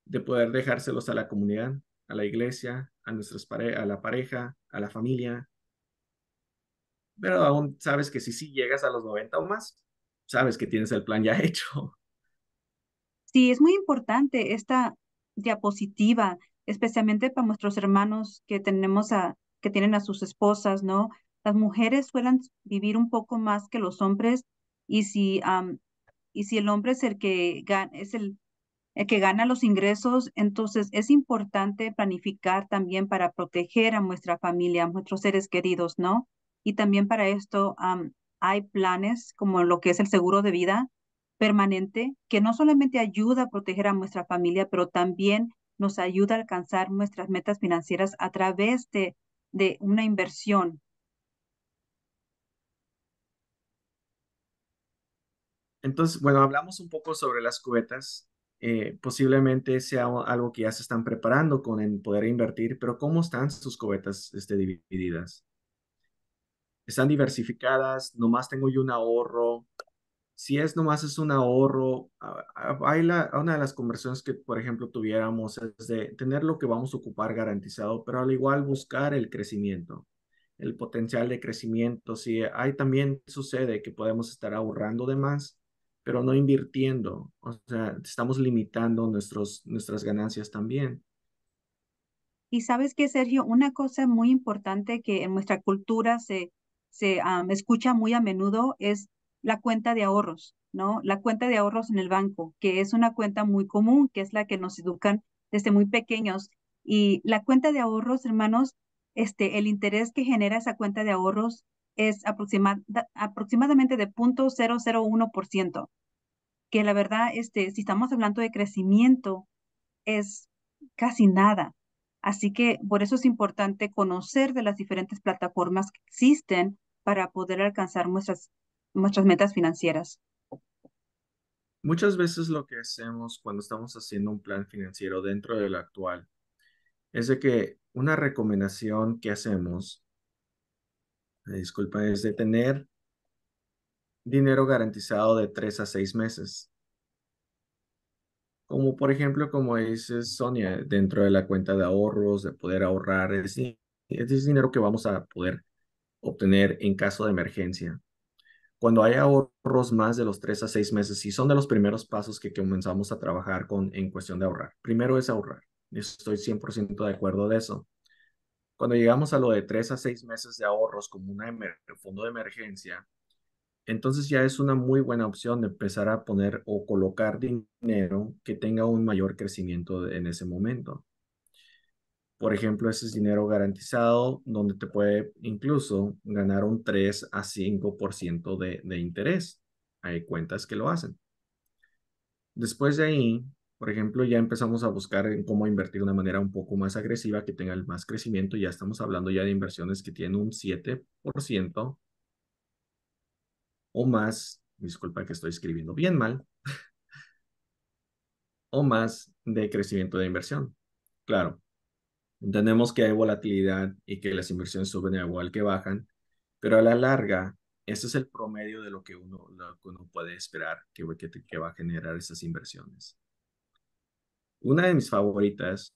S3: de poder dejárselos a la comunidad, a la iglesia, a, nuestras a la pareja, a la familia. Pero aún sabes que si sí si llegas a los 90 o más, sabes que tienes el plan ya hecho.
S1: Sí, es muy importante esta diapositiva, especialmente para nuestros hermanos que tenemos a, que tienen a sus esposas, ¿no? Las mujeres suelen vivir un poco más que los hombres y si, y si el hombre es el que gana, es el, que gana los ingresos, entonces es importante planificar también para proteger a nuestra familia, a nuestros seres queridos, ¿no? Y también para esto hay planes como lo que es el seguro de vida, permanente que no solamente ayuda a proteger a nuestra familia, pero también nos ayuda a alcanzar nuestras metas financieras a través de, de una inversión.
S3: Entonces, bueno, hablamos un poco sobre las cubetas. Eh, posiblemente sea algo que ya se están preparando con el poder invertir, pero ¿cómo están sus cubetas este, divididas? ¿Están diversificadas? ¿Nomás tengo yo un ahorro? si es nomás es un ahorro, hay la, una de las conversiones que, por ejemplo, tuviéramos es de tener lo que vamos a ocupar garantizado, pero al igual buscar el crecimiento, el potencial de crecimiento. Si hay también sucede que podemos estar ahorrando de más, pero no invirtiendo, o sea, estamos limitando nuestros, nuestras ganancias también.
S1: Y sabes que, Sergio, una cosa muy importante que en nuestra cultura se, se ah, escucha muy a menudo es la cuenta de ahorros, ¿no? La cuenta de ahorros en el banco, que es una cuenta muy común, que es la que nos educan desde muy pequeños. Y la cuenta de ahorros, hermanos, este, el interés que genera esa cuenta de ahorros es aproximada, aproximadamente de 0.001%, que la verdad, este, si estamos hablando de crecimiento, es casi nada. Así que por eso es importante conocer de las diferentes plataformas que existen para poder alcanzar nuestras nuestras metas financieras?
S3: Muchas veces lo que hacemos cuando estamos haciendo un plan financiero dentro del actual es de que una recomendación que hacemos, eh, disculpa, es de tener dinero garantizado de tres a seis meses. Como por ejemplo, como dice Sonia, dentro de la cuenta de ahorros, de poder ahorrar, es, es dinero que vamos a poder obtener en caso de emergencia. Cuando hay ahorros más de los tres a seis meses, y son de los primeros pasos que comenzamos a trabajar con en cuestión de ahorrar. Primero es ahorrar. Estoy 100% de acuerdo de eso. Cuando llegamos a lo de tres a seis meses de ahorros como un fondo de emergencia, entonces ya es una muy buena opción de empezar a poner o colocar dinero que tenga un mayor crecimiento en ese momento. Por ejemplo, ese es dinero garantizado donde te puede incluso ganar un 3 a 5% de, interés. Hay cuentas que lo hacen. Después de ahí, por ejemplo, ya empezamos a buscar cómo invertir de una manera un poco más agresiva, que tenga más crecimiento. Ya estamos hablando ya de inversiones que tienen un 7% o más. Disculpa que estoy escribiendo bien mal o más de crecimiento de inversión. Claro, Entendemos que hay volatilidad y que las inversiones suben igual que bajan, pero a la larga, ese es el promedio de lo que uno, puede esperar que, que va a generar esas inversiones. Una de mis favoritas,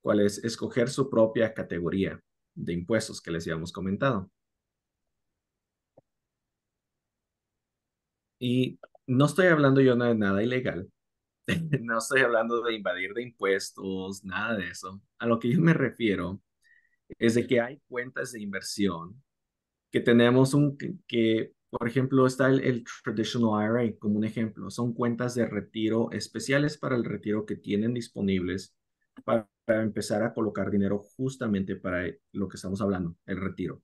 S3: cuál es escoger su propia categoría de impuestos que les habíamos comentado. Y no estoy hablando yo de nada ilegal, no estoy hablando de invadir de impuestos, nada de eso. A lo que yo me refiero es de que hay cuentas de inversión que tenemos un que, por ejemplo, está el, el, Traditional IRA como un ejemplo. Son cuentas de retiro especiales para el retiro que tienen disponibles para, empezar a colocar dinero justamente para lo que estamos hablando, el retiro.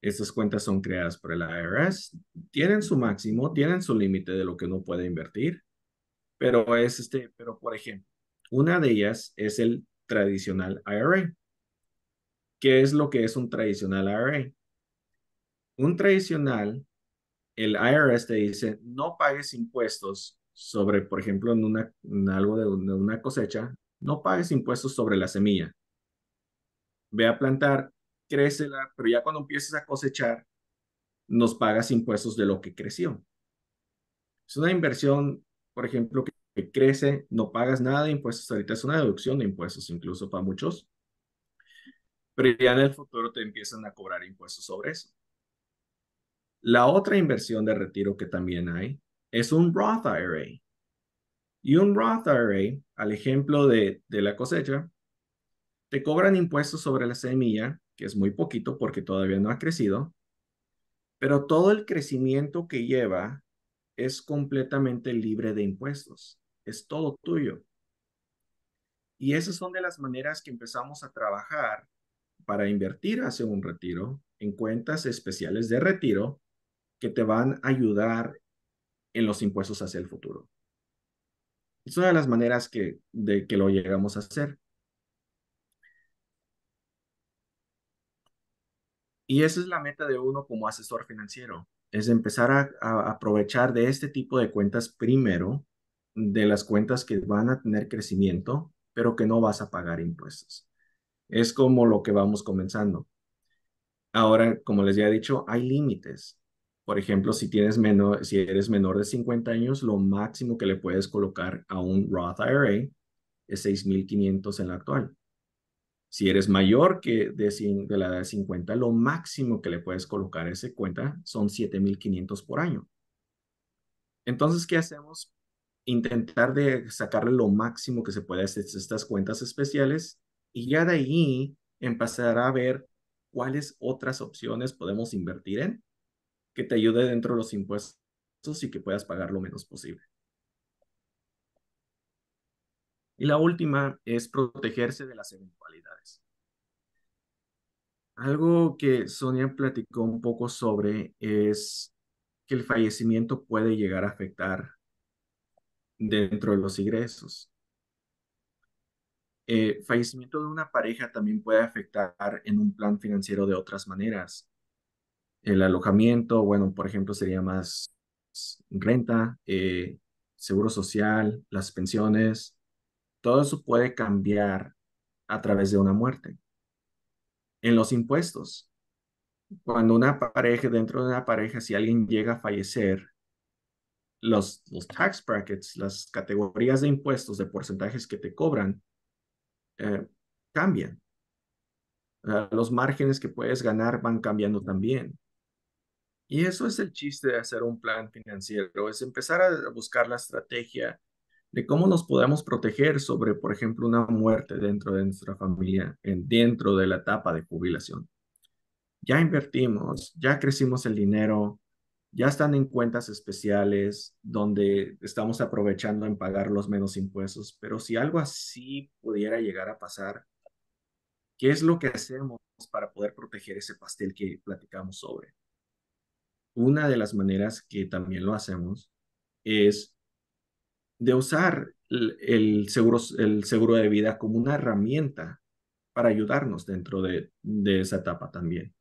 S3: Estas cuentas son creadas por el IRS, tienen su máximo, tienen su límite de lo que uno puede invertir
S2: pero es este,
S3: pero por ejemplo, una de ellas es el tradicional IRA. ¿Qué es lo que es un tradicional IRA? Un tradicional, el IRS te dice, no pagues impuestos sobre, por ejemplo, en, una, algo de una cosecha, no pagues impuestos sobre la semilla. Ve a plantar, crécela, pero ya cuando empieces a cosechar, nos pagas impuestos de lo que creció. Es una inversión, por ejemplo, crece, no pagas nada de impuestos, ahorita es una deducción de impuestos incluso para muchos, pero ya en el futuro te empiezan a cobrar impuestos sobre eso. La otra inversión de retiro que también hay es un Roth IRA. Y un Roth IRA, al ejemplo de la cosecha, te cobran impuestos sobre la semilla, que es muy poquito porque todavía no ha crecido, pero todo el crecimiento que lleva es completamente libre de impuestos es todo tuyo. Y esas son de las maneras que empezamos a trabajar para invertir hacia un retiro en cuentas especiales de retiro que te van a ayudar en los impuestos hacia el futuro. Es una de las maneras que, de que lo llegamos a hacer. Y esa es la meta de uno como asesor financiero, es empezar a, a aprovechar de este tipo de cuentas primero de las cuentas que van a tener crecimiento, pero que no vas a pagar impuestos. Es como lo que vamos comenzando. Ahora, como les ya he dicho, hay límites. Por ejemplo, si, tienes menos, si eres menor de 50 años, lo máximo que le puedes colocar a un Roth IRA es 6.500 en la actual. Si eres mayor que de, de, la edad de 50, lo máximo que le puedes colocar a esa cuenta son 7.500 por año. Entonces, ¿qué hacemos intentar de sacarle lo máximo que se puede a este, estas cuentas especiales y ya de ahí empezar a ver cuáles otras opciones podemos invertir en que te ayude dentro de los impuestos y que puedas pagar lo menos posible. Y la última es protegerse de las eventualidades. Algo que Sonia platicó un poco sobre es que el fallecimiento puede llegar a afectar dentro de los ingresos. Eh, fallecimiento de una pareja también puede afectar en un plan financiero de otras maneras. El alojamiento, bueno, por ejemplo, sería más renta, eh, seguro social, las pensiones, todo eso puede cambiar a través de una muerte. En los impuestos, cuando una pareja, dentro de una pareja, si alguien llega a fallecer, los, tax brackets, las categorías de impuestos, de porcentajes que te cobran, eh, cambian. los márgenes que puedes ganar van cambiando también. Y eso es el chiste de hacer un plan financiero, es empezar a buscar la estrategia de cómo nos podemos proteger sobre, por ejemplo, una muerte dentro de nuestra familia, en, dentro de la etapa de jubilación. Ya invertimos, ya crecimos el dinero, ya están en cuentas especiales donde estamos aprovechando en pagar los menos impuestos, pero si algo así pudiera llegar a pasar, ¿qué es lo que hacemos para poder proteger ese pastel que platicamos sobre? Una de las maneras que también lo hacemos es de usar el, seguro, el seguro de vida como una herramienta para ayudarnos dentro de esa etapa también.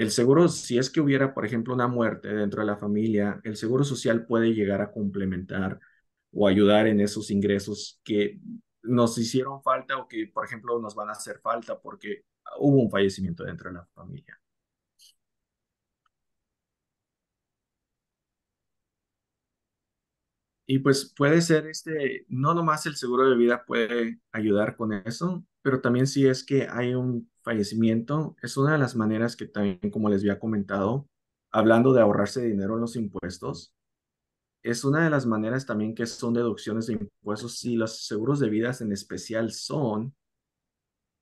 S3: El seguro, si es que hubiera, por ejemplo, una muerte dentro de la familia, el seguro social puede llegar a complementar o ayudar en esos ingresos que nos hicieron falta o que, por ejemplo, nos van a hacer falta porque hubo un fallecimiento dentro de la familia. Y pues puede ser este, no nomás el seguro de vida puede ayudar con eso, pero también si es que hay un fallecimiento es una de las maneras que también, como les había comentado, hablando de ahorrarse dinero en los impuestos, es una de las maneras también que son deducciones de impuestos si los seguros de vidas en especial son,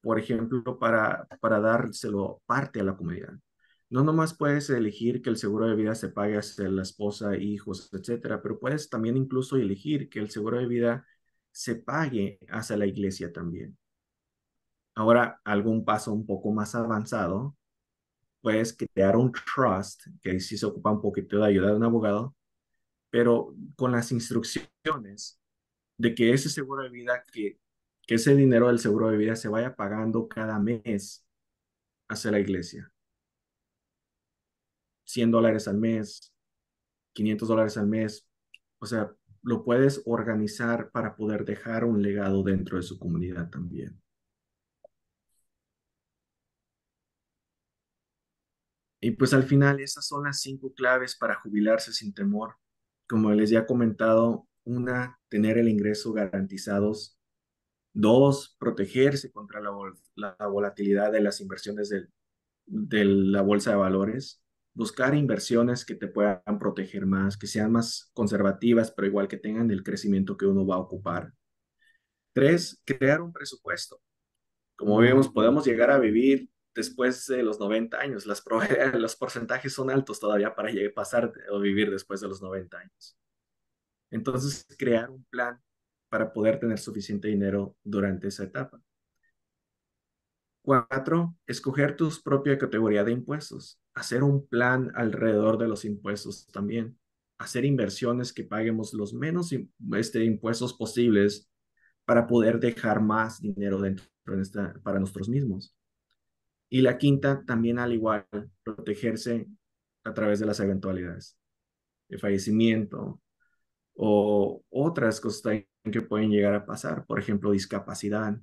S3: por ejemplo, para, para dárselo parte a la comunidad. No nomás puedes elegir que el seguro de vida se pague hacia la esposa, hijos, etcétera, pero puedes también incluso elegir que el seguro de vida se pague hacia la iglesia también. Ahora, algún paso un poco más avanzado, puedes crear un trust, que ahí sí se ocupa un poquito de ayuda de un abogado, pero con las instrucciones de que ese seguro de vida, que, que ese dinero del seguro de vida se vaya pagando cada mes hacia la iglesia. 100 dólares al mes, 500 dólares al mes. O sea, lo puedes organizar para poder dejar un legado dentro de su comunidad también. Y pues al final esas son las cinco claves para jubilarse sin temor. Como les ya he comentado, una, tener el ingreso garantizados. Dos, protegerse contra la, volatilidad de las inversiones de la bolsa de valores. Buscar inversiones que te puedan proteger más, que sean más conservativas, pero igual que tengan el crecimiento que uno va a ocupar. Tres, crear un presupuesto. Como vemos, podemos llegar a vivir después de los 90 años. los porcentajes son altos todavía para llegar, pasar o vivir después de los 90 años. Entonces, crear un plan para poder tener suficiente dinero durante esa etapa. Cuatro, escoger tus propia categoría de impuestos. Hacer un plan alrededor de los impuestos también. Hacer inversiones que paguemos los menos este, impuestos posibles para poder dejar más dinero dentro para nosotros mismos. Y la quinta, también al igual, protegerse a través de las eventualidades de fallecimiento o otras cosas que pueden llegar a pasar, por ejemplo, discapacidad.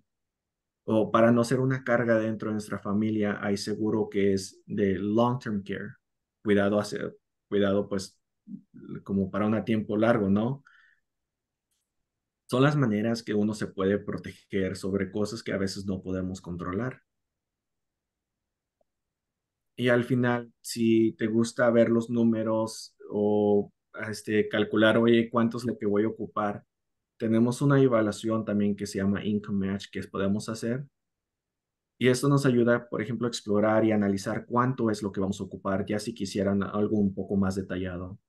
S3: O para no ser una carga dentro de nuestra familia, hay seguro que es de long-term care, cuidado, cuidado pues como para un tiempo largo, ¿no? Son las maneras que uno se puede proteger sobre cosas que a veces no podemos controlar y al final, si te gusta ver los números o este, calcular, oye, cuánto es lo que voy a ocupar, tenemos una evaluación también que se llama Income Match que podemos hacer. Y esto nos ayuda, por ejemplo, a explorar y analizar cuánto es lo que vamos a ocupar, ya si quisieran algo un poco más detallado.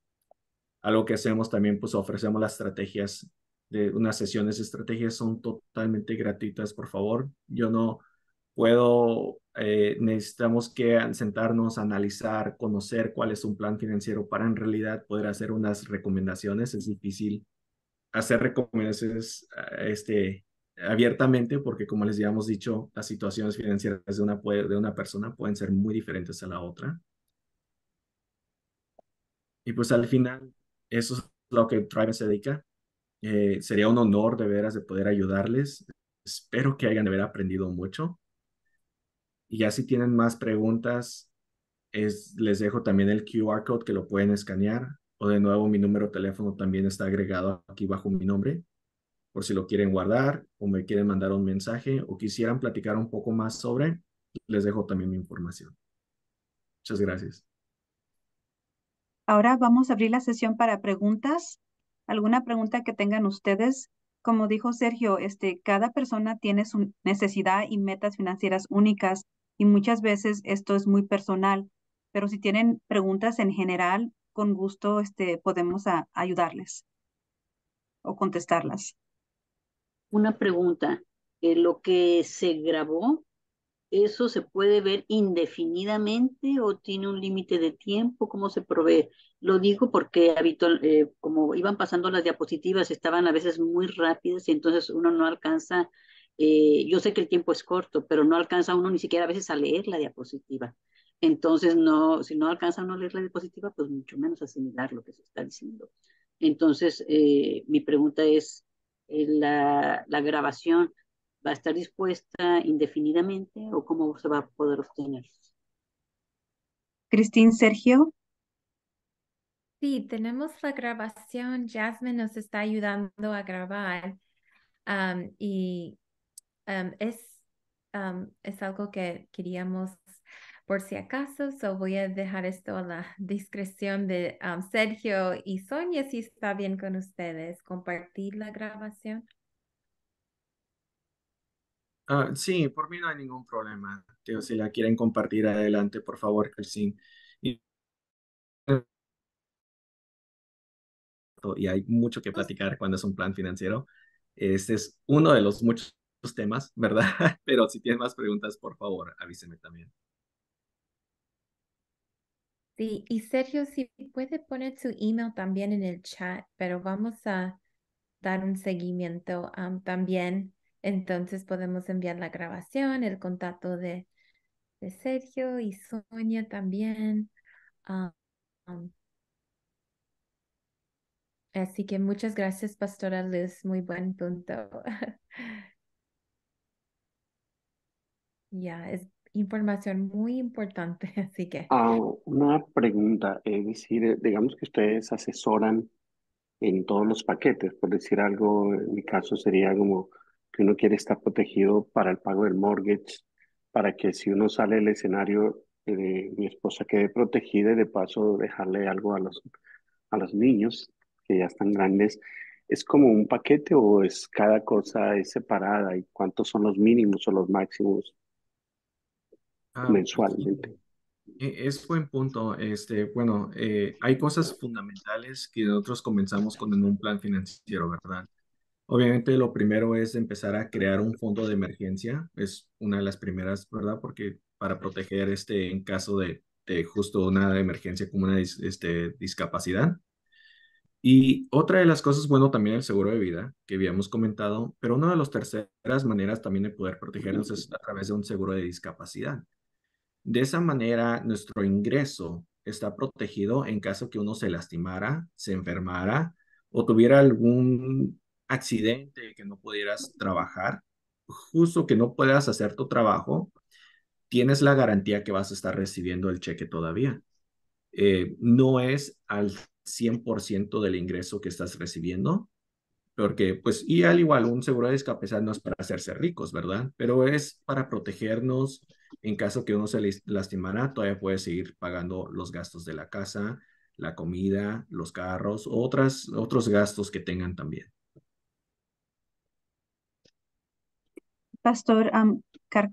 S3: Algo que hacemos también, pues ofrecemos las estrategias de unas sesiones de estrategias, son totalmente gratuitas, por favor. Yo no, puedo, eh, necesitamos que sentarnos, analizar, conocer cuál es un plan financiero para en realidad poder hacer unas recomendaciones. Es difícil hacer recomendaciones eh, este, abiertamente porque, como les habíamos dicho, las situaciones financieras de una, de una persona pueden ser muy diferentes a la otra. Y pues al final, eso es lo que Tribe se dedica. Eh, sería un honor de veras de poder ayudarles. Espero que hayan de haber aprendido mucho. Y ya si tienen más preguntas, les dejo también el QR code que lo pueden escanear. O de nuevo, mi número de teléfono también está agregado aquí bajo mi nombre, por si lo quieren guardar o me quieren mandar un mensaje o quisieran platicar un poco más sobre, les dejo también mi información. Muchas
S2: gracias.
S1: Ahora vamos a abrir la sesión para preguntas. ¿Alguna pregunta que tengan ustedes? Como dijo Sergio, este, cada persona tiene su necesidad y metas financieras únicas y muchas veces esto es muy personal, pero si tienen preguntas en general, con gusto este, podemos ayudarles o contestarlas. Una pregunta,
S5: eh, lo que se grabó, ¿eso se puede ver indefinidamente o tiene un límite de tiempo? ¿Cómo se provee? Lo digo porque habitual, eh, como iban pasando las diapositivas, estaban a veces muy rápidas y entonces uno no alcanza eh, yo sé que el tiempo es corto, pero no alcanza uno ni siquiera a veces a leer la diapositiva. Entonces, no, si no alcanza uno a leer la diapositiva, pues mucho menos asimilar lo que se está diciendo. Entonces, eh, mi pregunta es, eh, ¿la, ¿la grabación va a estar dispuesta indefinidamente o cómo se va a poder obtener?
S1: Cristín Sergio.
S4: Sí, tenemos la grabación. Jasmine nos está ayudando a grabar. y Em, es, em, es algo que queríamos por si acaso, so voy a dejar esto a la discreción de em, Sergio y Sonia, si está bien con ustedes, compartir la grabación.
S3: Ah, sí, por mí no hay ningún problema. si la quieren compartir adelante, por favor, sin y hay mucho que pues platicar cuando es un plan financiero. Este es uno de los muchos temas, ¿verdad? Pero si tienes más preguntas, por favor, avíseme también.
S4: Sí, y Sergio, si puede poner su email también en el chat, pero vamos a dar un seguimiento también. Entonces podemos enviar la grabación, el contacto de, de Sergio y Sonia también. así que muchas gracias, Pastora Luz. Muy buen punto. Ya, es información muy importante, así que. Ah,
S3: una pregunta, es eh, decir, digamos que ustedes asesoran en todos los paquetes, por decir algo, en mi caso sería como que uno quiere estar protegido para el pago del mortgage, para que si uno sale del escenario, eh, mi esposa quede protegida y de paso dejarle algo a los, a los niños que ya están grandes. ¿Es como un paquete o es cada cosa separada y cuántos son los mínimos
S6: o los máximos? Ah, mensualmente.
S3: E, es buen punto. Este, bueno, eh, hay cosas fundamentales que nosotros comenzamos con en un plan financiero, ¿verdad? Obviamente lo primero es empezar a crear un fondo de emergencia. Es una de las primeras, ¿verdad? Porque para proteger este en caso de, de justo una emergencia como una este, discapacidad. Y otra de las cosas, bueno, también el seguro de vida que habíamos comentado, pero una de las terceras maneras también de poder protegernos es a través de un seguro de discapacidad. De esa manera, nuestro ingreso está protegido en caso que uno se lastimara, se enfermara o tuviera algún accidente que no pudieras trabajar, justo que no puedas hacer tu trabajo, tienes la garantía que vas a estar recibiendo el cheque todavía. Eh, no es al 100% del ingreso que estás recibiendo, porque pues y al igual un seguro de discapacidad no es para hacerse ricos, ¿verdad? Pero es para protegernos en caso que uno se lastimara, todavía puede seguir pagando los gastos de la casa, la comida, los carros, otras, otros gastos que tengan también.
S1: Pastor um, ¿Tienes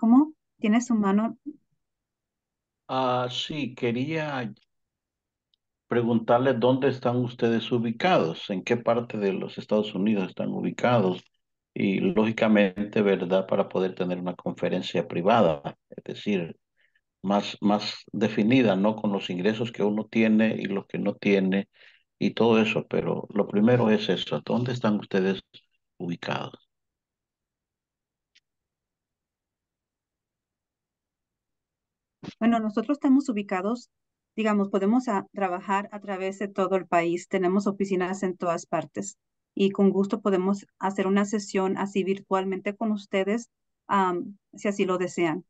S1: ¿tiene su mano?
S6: ah sí, quería preguntarle dónde están ustedes ubicados, en qué parte de los Estados Unidos están ubicados y lógicamente, ¿verdad? Para poder tener una conferencia privada, es decir, más, más definida, ¿no? Con los ingresos que uno tiene y los que no tiene y todo eso, pero lo primero es eso, ¿dónde están ustedes ubicados?
S1: Bueno, nosotros estamos ubicados digamos, podemos trabajar a través de todo el país. Tenemos oficinas en todas partes y con gusto podemos hacer una sesión así virtualmente con ustedes, si así lo desean.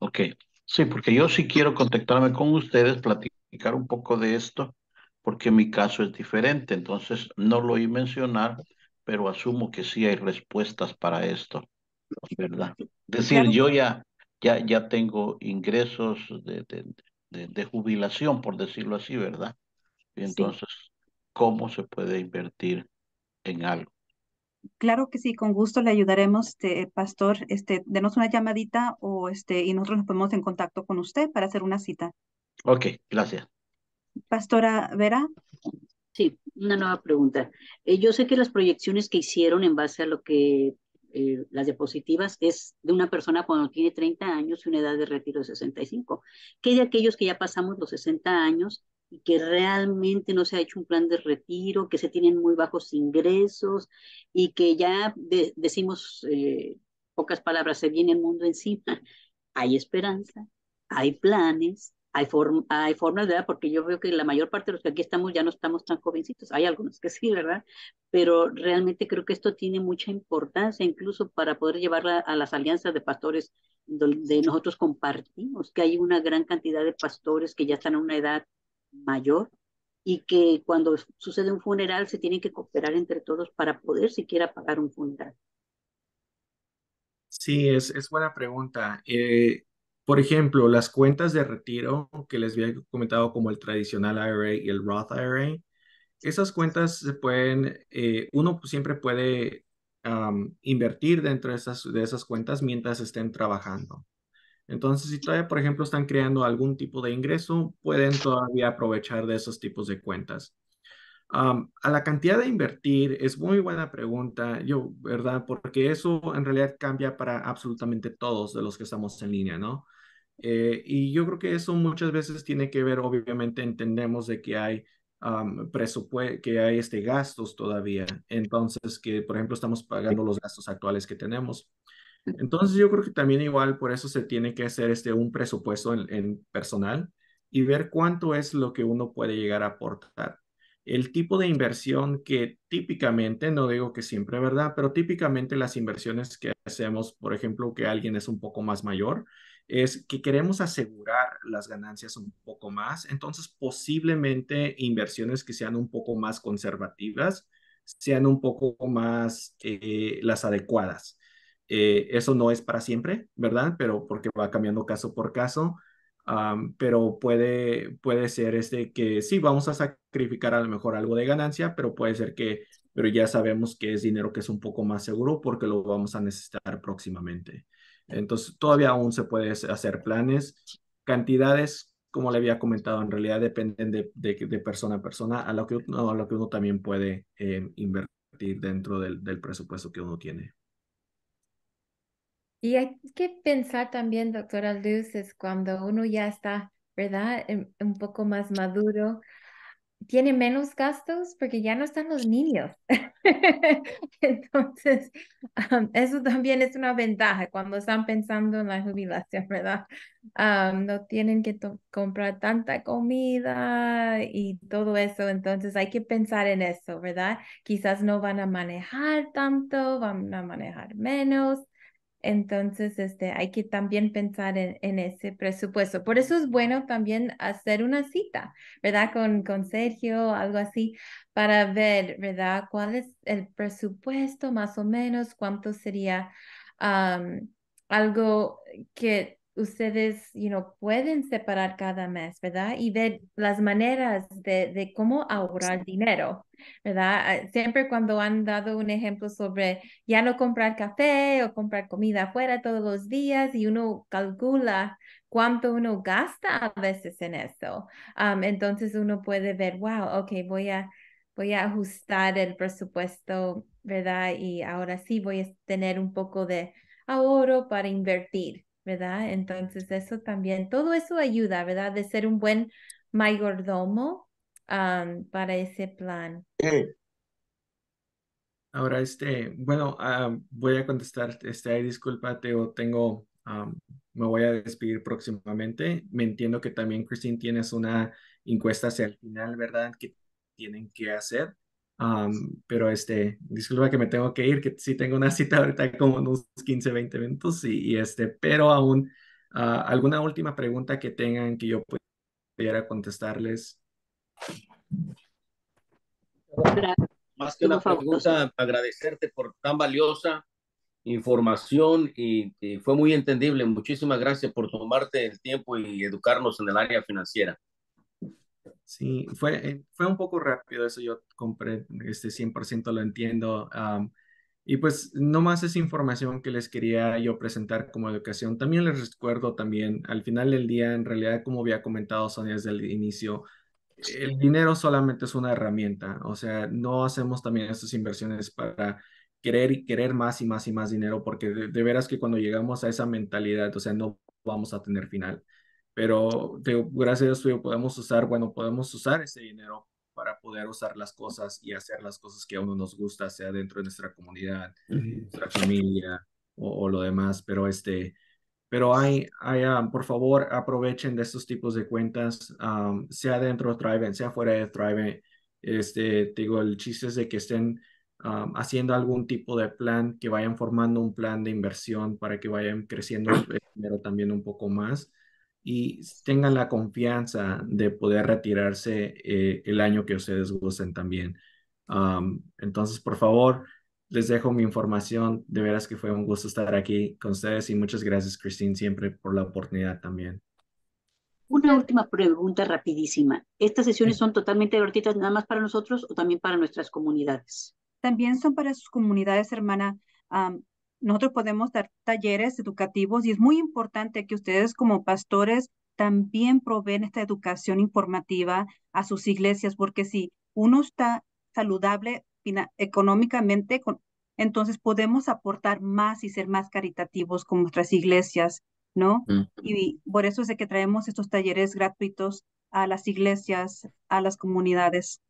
S6: Ok, sí, porque yo sí quiero contactarme con ustedes, platicar un poco de esto, porque mi caso es diferente, entonces no lo oí mencionar, pero asumo que sí hay respuestas para esto, ¿verdad? Es decir, yo ya, ya, ya tengo ingresos de, de, jubilación, por decirlo así, ¿verdad? Y entonces, ¿cómo se puede invertir en algo?
S1: Claro que sí, con gusto le ayudaremos, este, pastor. Este, denos una llamadita o este, y nosotros nos ponemos en contacto con usted para hacer una cita.
S6: Ok, gracias.
S1: Pastora Vera. Sí, una nueva pregunta.
S5: Eh, yo sé que las proyecciones que hicieron en base a lo que eh, las diapositivas es de una persona cuando tiene 30 años y una edad de retiro de 65. ¿Qué de aquellos que ya pasamos los 60 años y que realmente no se ha hecho un plan de retiro, que se tienen muy bajos ingresos y que ya decimos eh, pocas palabras, se viene el mundo encima? Hay esperanza, hay planes, hay, form hay, formas, ¿verdad? Porque yo veo que la mayor parte de los que aquí estamos ya no estamos tan jovencitos. Hay algunos que sí, ¿verdad? pero realmente creo que esto tiene mucha importancia incluso para poder llevarla a las alianzas de pastores donde nosotros compartimos, que hay una gran cantidad de pastores que ya están a una edad mayor y que cuando sucede un funeral se tienen que cooperar entre todos para poder siquiera pagar un funeral.
S3: Sí, es, es buena pregunta. Eh, por ejemplo, las cuentas de retiro que les había comentado como el tradicional IRA y el Roth IRA, esas cuentas se pueden, eh, uno pues siempre puede invertir dentro de esas, de esas cuentas mientras estén trabajando. Entonces, si todavía, por ejemplo, están creando algún tipo de ingreso, pueden todavía aprovechar de esos tipos de cuentas. a la cantidad de invertir es muy buena pregunta, yo, ¿verdad? Porque eso en realidad cambia para absolutamente todos de los que estamos en línea, ¿no? Eh, y yo creo que eso muchas veces tiene que ver, obviamente entendemos de que hay presupuesto, que hay este gastos todavía. Entonces, que por ejemplo estamos pagando los gastos actuales que tenemos. Entonces, yo creo que también igual por eso se tiene que hacer este un presupuesto en personal y ver cuánto es lo que uno puede llegar a aportar. El tipo de inversión que típicamente, no digo que siempre, ¿verdad? Pero típicamente las inversiones que hacemos, por ejemplo, que alguien es un poco más mayor, es que queremos asegurar las ganancias un poco más, entonces posiblemente inversiones que sean un poco más conservativas sean un poco más eh, las adecuadas. Eh, eso no es para siempre, ¿verdad? Pero porque va cambiando caso por caso, pero puede, puede ser este que sí, vamos a sacrificar a lo mejor algo de ganancia, pero puede ser que, pero ya sabemos que es dinero que es un poco más seguro porque lo vamos a necesitar próximamente. Entonces, todavía aún se puede hacer planes. Cantidades, como le había comentado, en realidad dependen de, persona a persona, a lo que, uno, a lo que uno también puede eh, invertir dentro del, del presupuesto que uno tiene.
S4: Y hay que pensar también, doctora Luz, es cuando uno ya está, ¿verdad? Un poco más maduro, tiene menos gastos porque ya no están los niños. Entonces, eso también es una ventaja cuando están pensando en la jubilación, ¿verdad? no tienen que comprar tanta comida y todo eso. Entonces, hay que pensar en eso, ¿verdad? Quizás no van a manejar tanto, van a manejar menos. Entonces, este, hay que también pensar en, ese presupuesto. Por eso es bueno también hacer una cita, ¿verdad? Con, con Sergio, algo así, para ver, ¿verdad? ¿Cuál es el presupuesto más o menos? ¿Cuánto sería algo que ustedes, you pueden separar cada mes, ¿verdad? Y ver las maneras de, cómo ahorrar dinero, ¿verdad? Ah, siempre cuando han dado un ejemplo sobre ya no comprar café o comprar comida afuera todos los días y uno calcula cuánto uno gasta a veces en eso. entonces uno puede ver, wow, ok, voy a, voy a ajustar el presupuesto, ¿verdad? Y ahora sí voy a tener un poco de ahorro para invertir ¿verdad? Entonces eso también, todo eso ayuda, ¿verdad? De ser un buen mayordomo para ese plan.
S3: Ahora, este, bueno, voy a contestar, este, disculpa, Teo, tengo, me voy a despedir próximamente. Me entiendo que también, Christine, tienes una encuesta hacia el final, ¿verdad? Que tienen que hacer pero este, disculpa que me tengo que ir, que sí tengo una cita ahorita como unos 15, 20 minutos y, este, pero aún ah, alguna última pregunta que tengan que yo pudiera contestarles. Más que una pregunta, agradecerte por tan valiosa información y fue muy entendible. Muchísimas gracias por tomarte el tiempo y educarnos en el área financiera. Sí, eh, fue, un poco rápido eso, yo compré, este 100% lo entiendo. y pues no más esa información que les quería yo presentar como educación. También les recuerdo también, al final del día, en realidad, como había comentado Sonia desde el inicio, el dinero solamente es una herramienta. O sea, no hacemos también estas inversiones para querer y querer más y más y más dinero, porque de veras que cuando llegamos a esa mentalidad, o sea, no vamos a tener final pero gracias a Dios podemos usar, bueno, podemos usar ese dinero para poder usar las cosas y hacer las cosas que a uno nos gusta, sea dentro de nuestra comunidad, nuestra familia o, lo demás, pero este, pero hay, hay ah, por favor, aprovechen de estos tipos de cuentas, ah, sea dentro de Thrive, sea fuera de Thrive, este, digo, el chiste es de que estén ah, haciendo algún tipo de plan, que vayan formando un plan de inversión para que vayan creciendo el dinero también un poco más y tengan la confianza de poder retirarse eh, el año que ustedes gusten también. entonces, por favor, les dejo mi información. De veras que fue un gusto estar aquí con ustedes y muchas gracias, Christine, siempre por la oportunidad también.
S5: Una última pregunta rapidísima. ¿Estas sesiones son totalmente gratuitas nada más para nosotros o también para nuestras comunidades?
S1: También son para sus comunidades, hermana. Nosotros podemos dar talleres educativos y es muy importante que ustedes como pastores también proveen esta educación informativa a sus iglesias, porque si uno está saludable económicamente, entonces podemos aportar más y ser más caritativos con nuestras iglesias, ¿no? Y por eso es de que traemos estos talleres gratuitos a las iglesias, a las comunidades.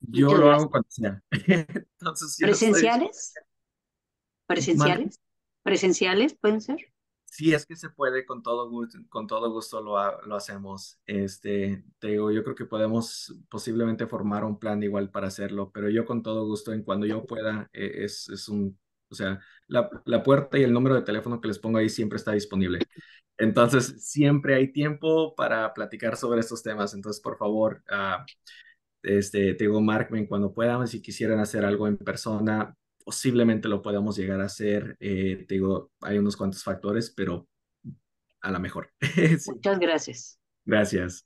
S3: Yo, lo hago cuando sea. ¿Presenciales? presenciales,
S5: presenciales pueden ser.
S3: Sí, es que se puede, con todo gusto, con todo gusto lo, hacemos. Este, te digo, yo creo que podemos posiblemente formar un plan igual para hacerlo, pero yo con todo gusto, en cuando yo pueda, e, es, es, un, o sea, la, puerta y el número de teléfono que les pongo ahí siempre está disponible. Entonces, siempre hay tiempo para platicar sobre estos temas. Entonces, por favor, ah, este, te digo, márquenme cuando puedan, si quisieran hacer algo en persona, posiblemente lo podamos llegar a hacer. Eh, te digo, hay unos cuantos factores, pero a la mejor. Muchas
S2: gracias. Gracias.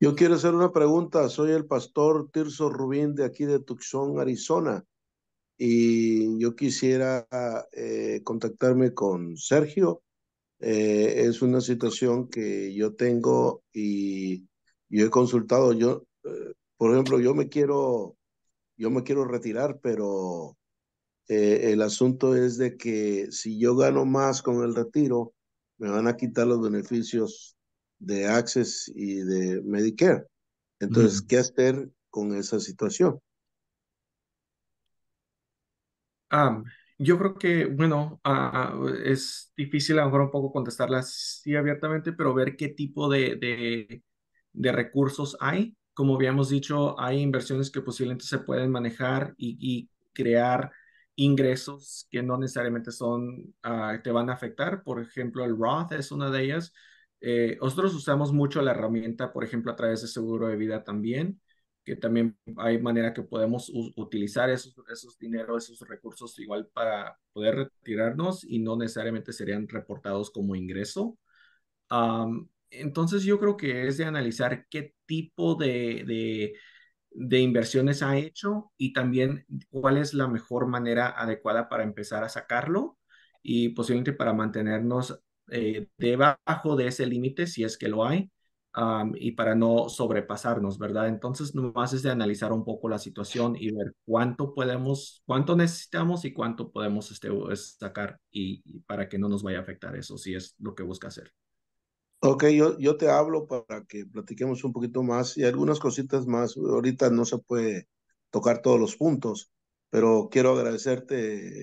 S2: Yo quiero hacer una pregunta. Soy el pastor Tirso Rubín de aquí de Tucson, Arizona. Y yo quisiera eh, contactarme con Sergio. Eh, es una situación que yo tengo y yo he consultado. Yo, por ejemplo, yo me quiero, yo me quiero retirar, pero eh, el asunto es de que si yo gano más con el retiro, me van a quitar los beneficios de Access y de Medicare. Entonces, ¿qué hacer con esa situación?
S3: Ah, yo creo que, bueno, ah, ah, es difícil a lo mejor un poco contestarla así abiertamente, pero ver qué tipo de, recursos hay. Como habíamos dicho, hay inversiones que posiblemente se pueden manejar y crear ingresos que no necesariamente son, ah, te van a afectar. Por ejemplo, el Roth es una de ellas. Eh, nosotros usamos mucho la herramienta, por ejemplo, a través de seguro de vida también, que también hay manera que podemos utilizar esos, esos dineros, esos recursos igual para poder retirarnos y no necesariamente serían reportados como ingreso. entonces yo creo que es de analizar qué tipo de, de de inversiones ha hecho y también cuál es la mejor manera adecuada para empezar a sacarlo y posiblemente para mantenernos eh, debajo de ese límite si es que lo hay y para no sobrepasarnos, ¿verdad? Entonces, nomás es de analizar un poco la situación y ver cuánto podemos, cuánto necesitamos y cuánto podemos este, sacar y para que no nos vaya a afectar eso si es lo que busca hacer.
S2: Ok, yo, yo te hablo para que platiquemos un poquito más y algunas cositas más. Ahorita no se puede tocar todos los puntos, pero quiero agradecerte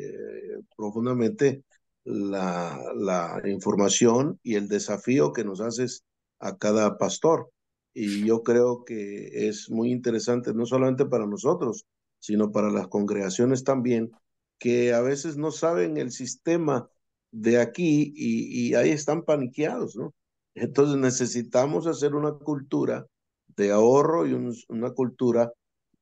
S2: eh, profundamente la, la información y el desafío que nos haces a cada pastor. Y yo creo que es muy interesante, no solamente para nosotros, sino para las congregaciones también, que a veces no saben el sistema de aquí y ahí están paniqueados, ¿no? Entonces necesitamos hacer una cultura de ahorro y una cultura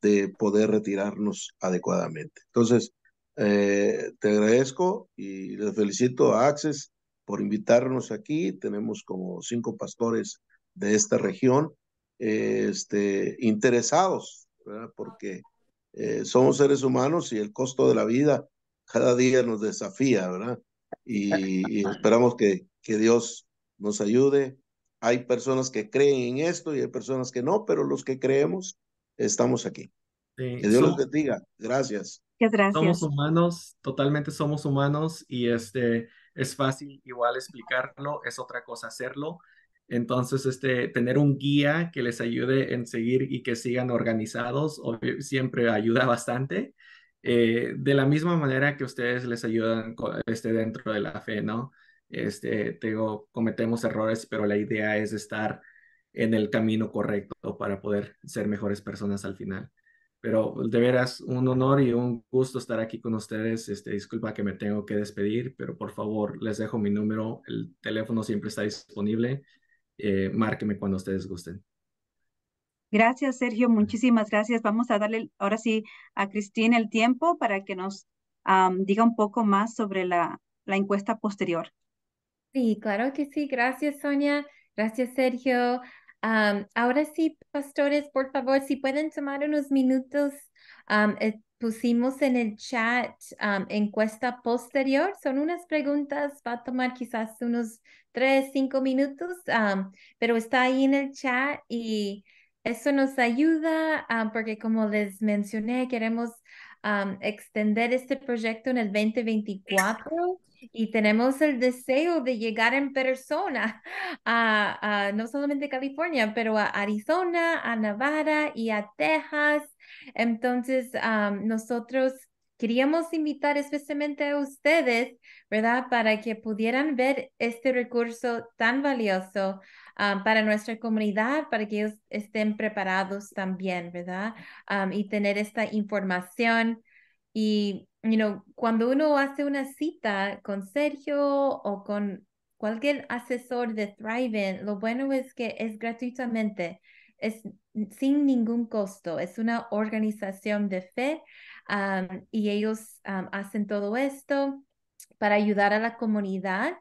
S2: de poder retirarnos adecuadamente. Entonces, eh, te agradezco y le felicito a Access por invitarnos aquí. Tenemos como cinco pastores de esta región este, interesados, porque eh, somos seres humanos y el costo de la vida cada día nos desafía, ¿verdad? Y, y esperamos que, que Dios nos ayude. Hay personas que creen en esto y hay personas que no, pero los que creemos estamos aquí. que Dios los Gracias.
S3: Somos humanos, totalmente somos humanos y este es fácil igual explicarlo, es otra cosa hacerlo. Entonces, este, tener un guía que les ayude en seguir y que sigan organizados siempre ayuda bastante. Eh, de la misma manera que ustedes les ayudan este, dentro de la fe, ¿no? Este, cometemos errores, pero la idea es estar en el camino correcto para poder ser mejores personas al final. Pero de veras, un honor y un gusto estar aquí con ustedes. Este, disculpa que me tengo que despedir, pero por favor, les dejo mi número. El teléfono siempre está disponible. Eh, márqueme cuando ustedes gusten.
S1: Gracias, Sergio. Muchísimas gracias. Vamos a darle ahora sí a Cristina el tiempo para que nos diga un poco más sobre la, la encuesta posterior.
S4: Sí, claro que sí. Gracias, Sonia. Gracias, Sergio. ahora sí, pastores, por favor, si pueden tomar unos minutos, eh, pusimos en el chat encuesta posterior. Son unas preguntas, va a tomar quizás unos tres, cinco minutos, pero está ahí en el chat y eso nos ayuda porque como les mencioné, queremos extender este proyecto en el 2024 y tenemos el deseo de llegar en persona a, no solamente California, pero a Arizona, a Nevada y a Texas. Entonces, nosotros queríamos invitar especialmente a ustedes, ¿verdad? Para que pudieran ver este recurso tan valioso para nuestra comunidad, para que ellos estén preparados también, ¿verdad? y tener esta información y, you know, cuando uno hace una cita con Sergio o con cualquier asesor de Thriving, lo bueno es que es gratuitamente, es sin ningún costo, es una organización de fe y ellos hacen todo esto para ayudar a la comunidad.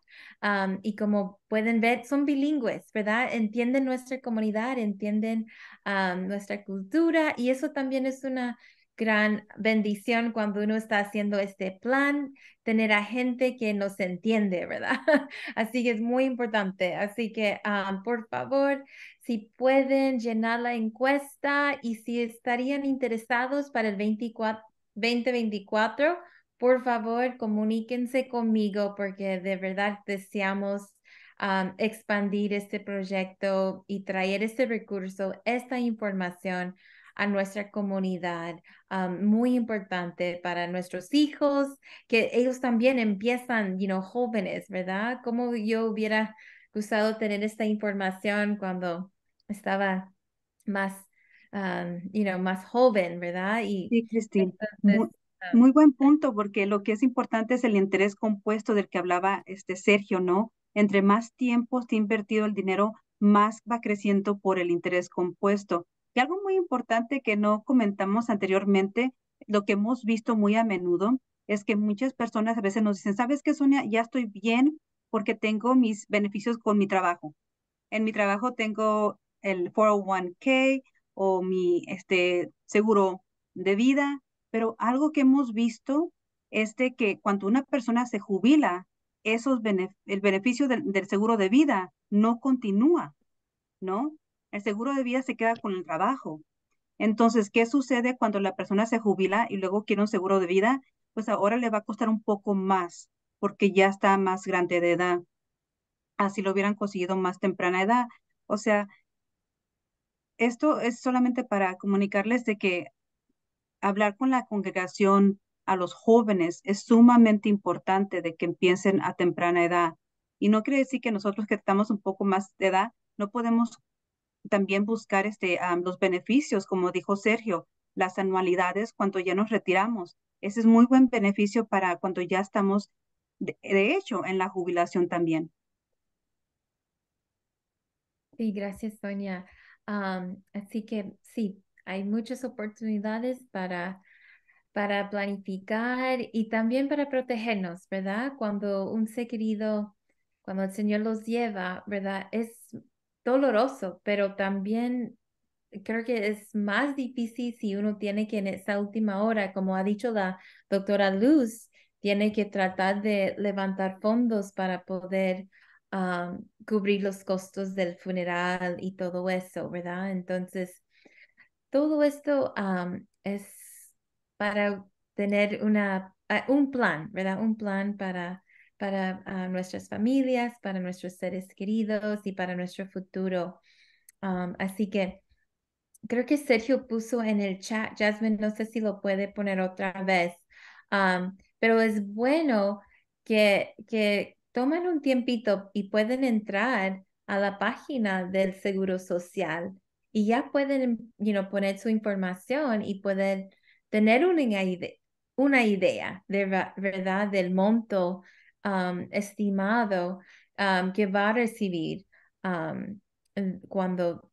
S4: y como pueden ver, son bilingües, ¿verdad? Entienden nuestra comunidad, entienden nuestra cultura y eso también es una, gran bendición cuando uno está haciendo este plan, tener a gente que nos entiende, ¿verdad? Así que es muy importante. Así que, ah, por favor, si pueden llenar la encuesta y si estarían interesados para el 2024, por favor, comuníquense conmigo porque de verdad deseamos ah, expandir este proyecto y traer este recurso, esta información a nuestra comunidad, um, muy importante para nuestros hijos, que ellos también empiezan, you jóvenes, ¿verdad? Como yo hubiera gustado tener esta información cuando estaba más, um, you más joven, ¿verdad? sí, Cristina.
S1: Ah. muy, buen punto, porque lo que es importante es el interés compuesto del que hablaba este Sergio, ¿no? Entre más tiempo se ha invertido el dinero, más va creciendo por el interés compuesto. Y algo muy importante que no comentamos anteriormente, lo que hemos visto muy a menudo, es que muchas personas a veces nos dicen, ¿sabes qué, Sonia? Ya estoy bien porque tengo mis beneficios con mi trabajo. En mi trabajo tengo el 401k o mi este, seguro de vida, pero algo que hemos visto es que cuando una persona se jubila, esos el beneficio del, seguro de vida no continúa, ¿no? El seguro de vida se queda con el trabajo. Entonces, ¿qué sucede cuando la persona se jubila y luego quiere un seguro de vida? Pues ahora le va a costar un poco más porque ya está más grande de edad. Así lo hubieran conseguido más temprana edad. O sea, esto es solamente para comunicarles de que hablar con la congregación a los jóvenes es sumamente importante de que empiecen a temprana edad. Y no quiere decir que nosotros que estamos un poco más de edad no podemos también buscar este, los beneficios, como dijo Sergio, las anualidades cuando ya nos retiramos. Ese es muy buen beneficio para cuando ya estamos, de, hecho, en la jubilación también.
S4: Sí, gracias, Sonia. así que sí, hay muchas oportunidades para, para planificar y también para protegernos, ¿verdad? Cuando un ser querido, cuando el Señor los lleva, ¿verdad? Es doloroso, pero también creo que es más difícil si uno tiene que en esa última hora, como ha dicho la doctora Luz, tiene que tratar de levantar fondos para poder ah, cubrir los costos del funeral y todo eso, ¿verdad? Entonces, todo esto ah, es para tener una, ah, un plan, ¿verdad? Un plan para para ah, nuestras familias, para nuestros seres queridos y para nuestro futuro. Um, así que creo que Sergio puso en el chat, Jasmine, no sé si lo puede poner otra vez, um, pero es bueno que, que toman un tiempito y pueden entrar a la página del Seguro Social y ya pueden poner su información y pueden tener una, idea, una idea de verdad del monto estimado que va a recibir cuando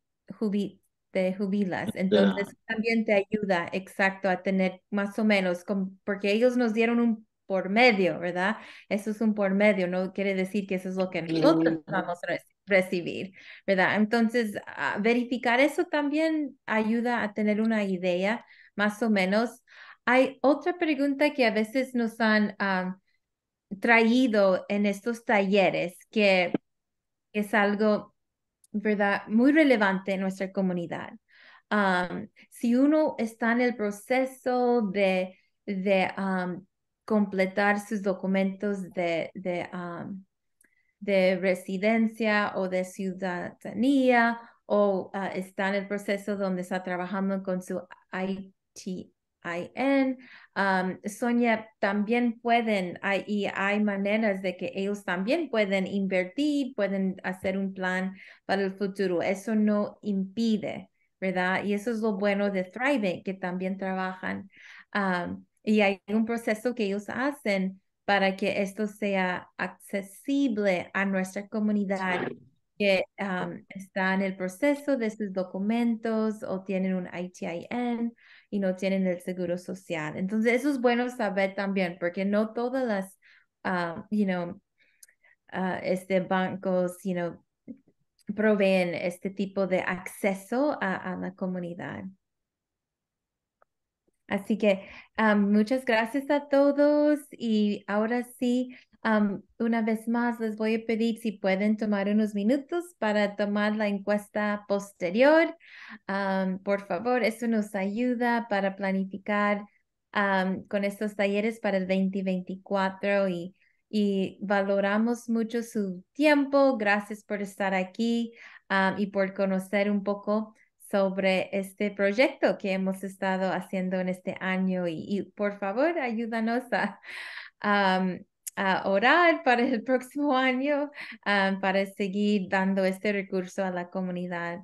S4: te jubilas. Entonces también te ayuda, exacto, a tener más o menos, porque ellos nos dieron un por medio, ¿verdad? Eso es un por medio, no quiere decir que eso es lo que nosotros vamos a recibir, ¿verdad? Entonces, verificar eso también ayuda a tener una idea, más o menos. Hay otra pregunta que a veces nos han traído en estos talleres, que es algo, ¿verdad?, muy relevante en nuestra comunidad. Um, si uno está en el proceso de, de um, completar sus documentos de, um, de, residencia o de ciudadanía o uh, está en el proceso donde está trabajando con su ITIN, Sonia, también pueden, y hay maneras de que ellos también pueden invertir, pueden hacer un plan para el futuro. Eso no impide, ¿verdad? Y eso es lo bueno de Thrive, que también trabajan. y hay un proceso que ellos hacen para que esto sea accesible a nuestra comunidad que está en el proceso de sus documentos o tienen un ITIN no tienen el seguro social. Entonces, eso es bueno saber también, porque no todas las, ah, you know, ah, este, bancos, you know, proveen este tipo de acceso a, la comunidad. Así que ah, muchas gracias a todos y ahora sí una vez más, les voy a pedir si pueden tomar unos minutos para tomar la encuesta posterior. por favor, eso nos ayuda para planificar con estos talleres para el 2024 y, y valoramos mucho su tiempo. Gracias por estar aquí y por conocer un poco sobre este proyecto que hemos estado haciendo en este año y, y por favor ayúdanos a, a orar para el próximo año ah, para seguir dando este recurso a la comunidad.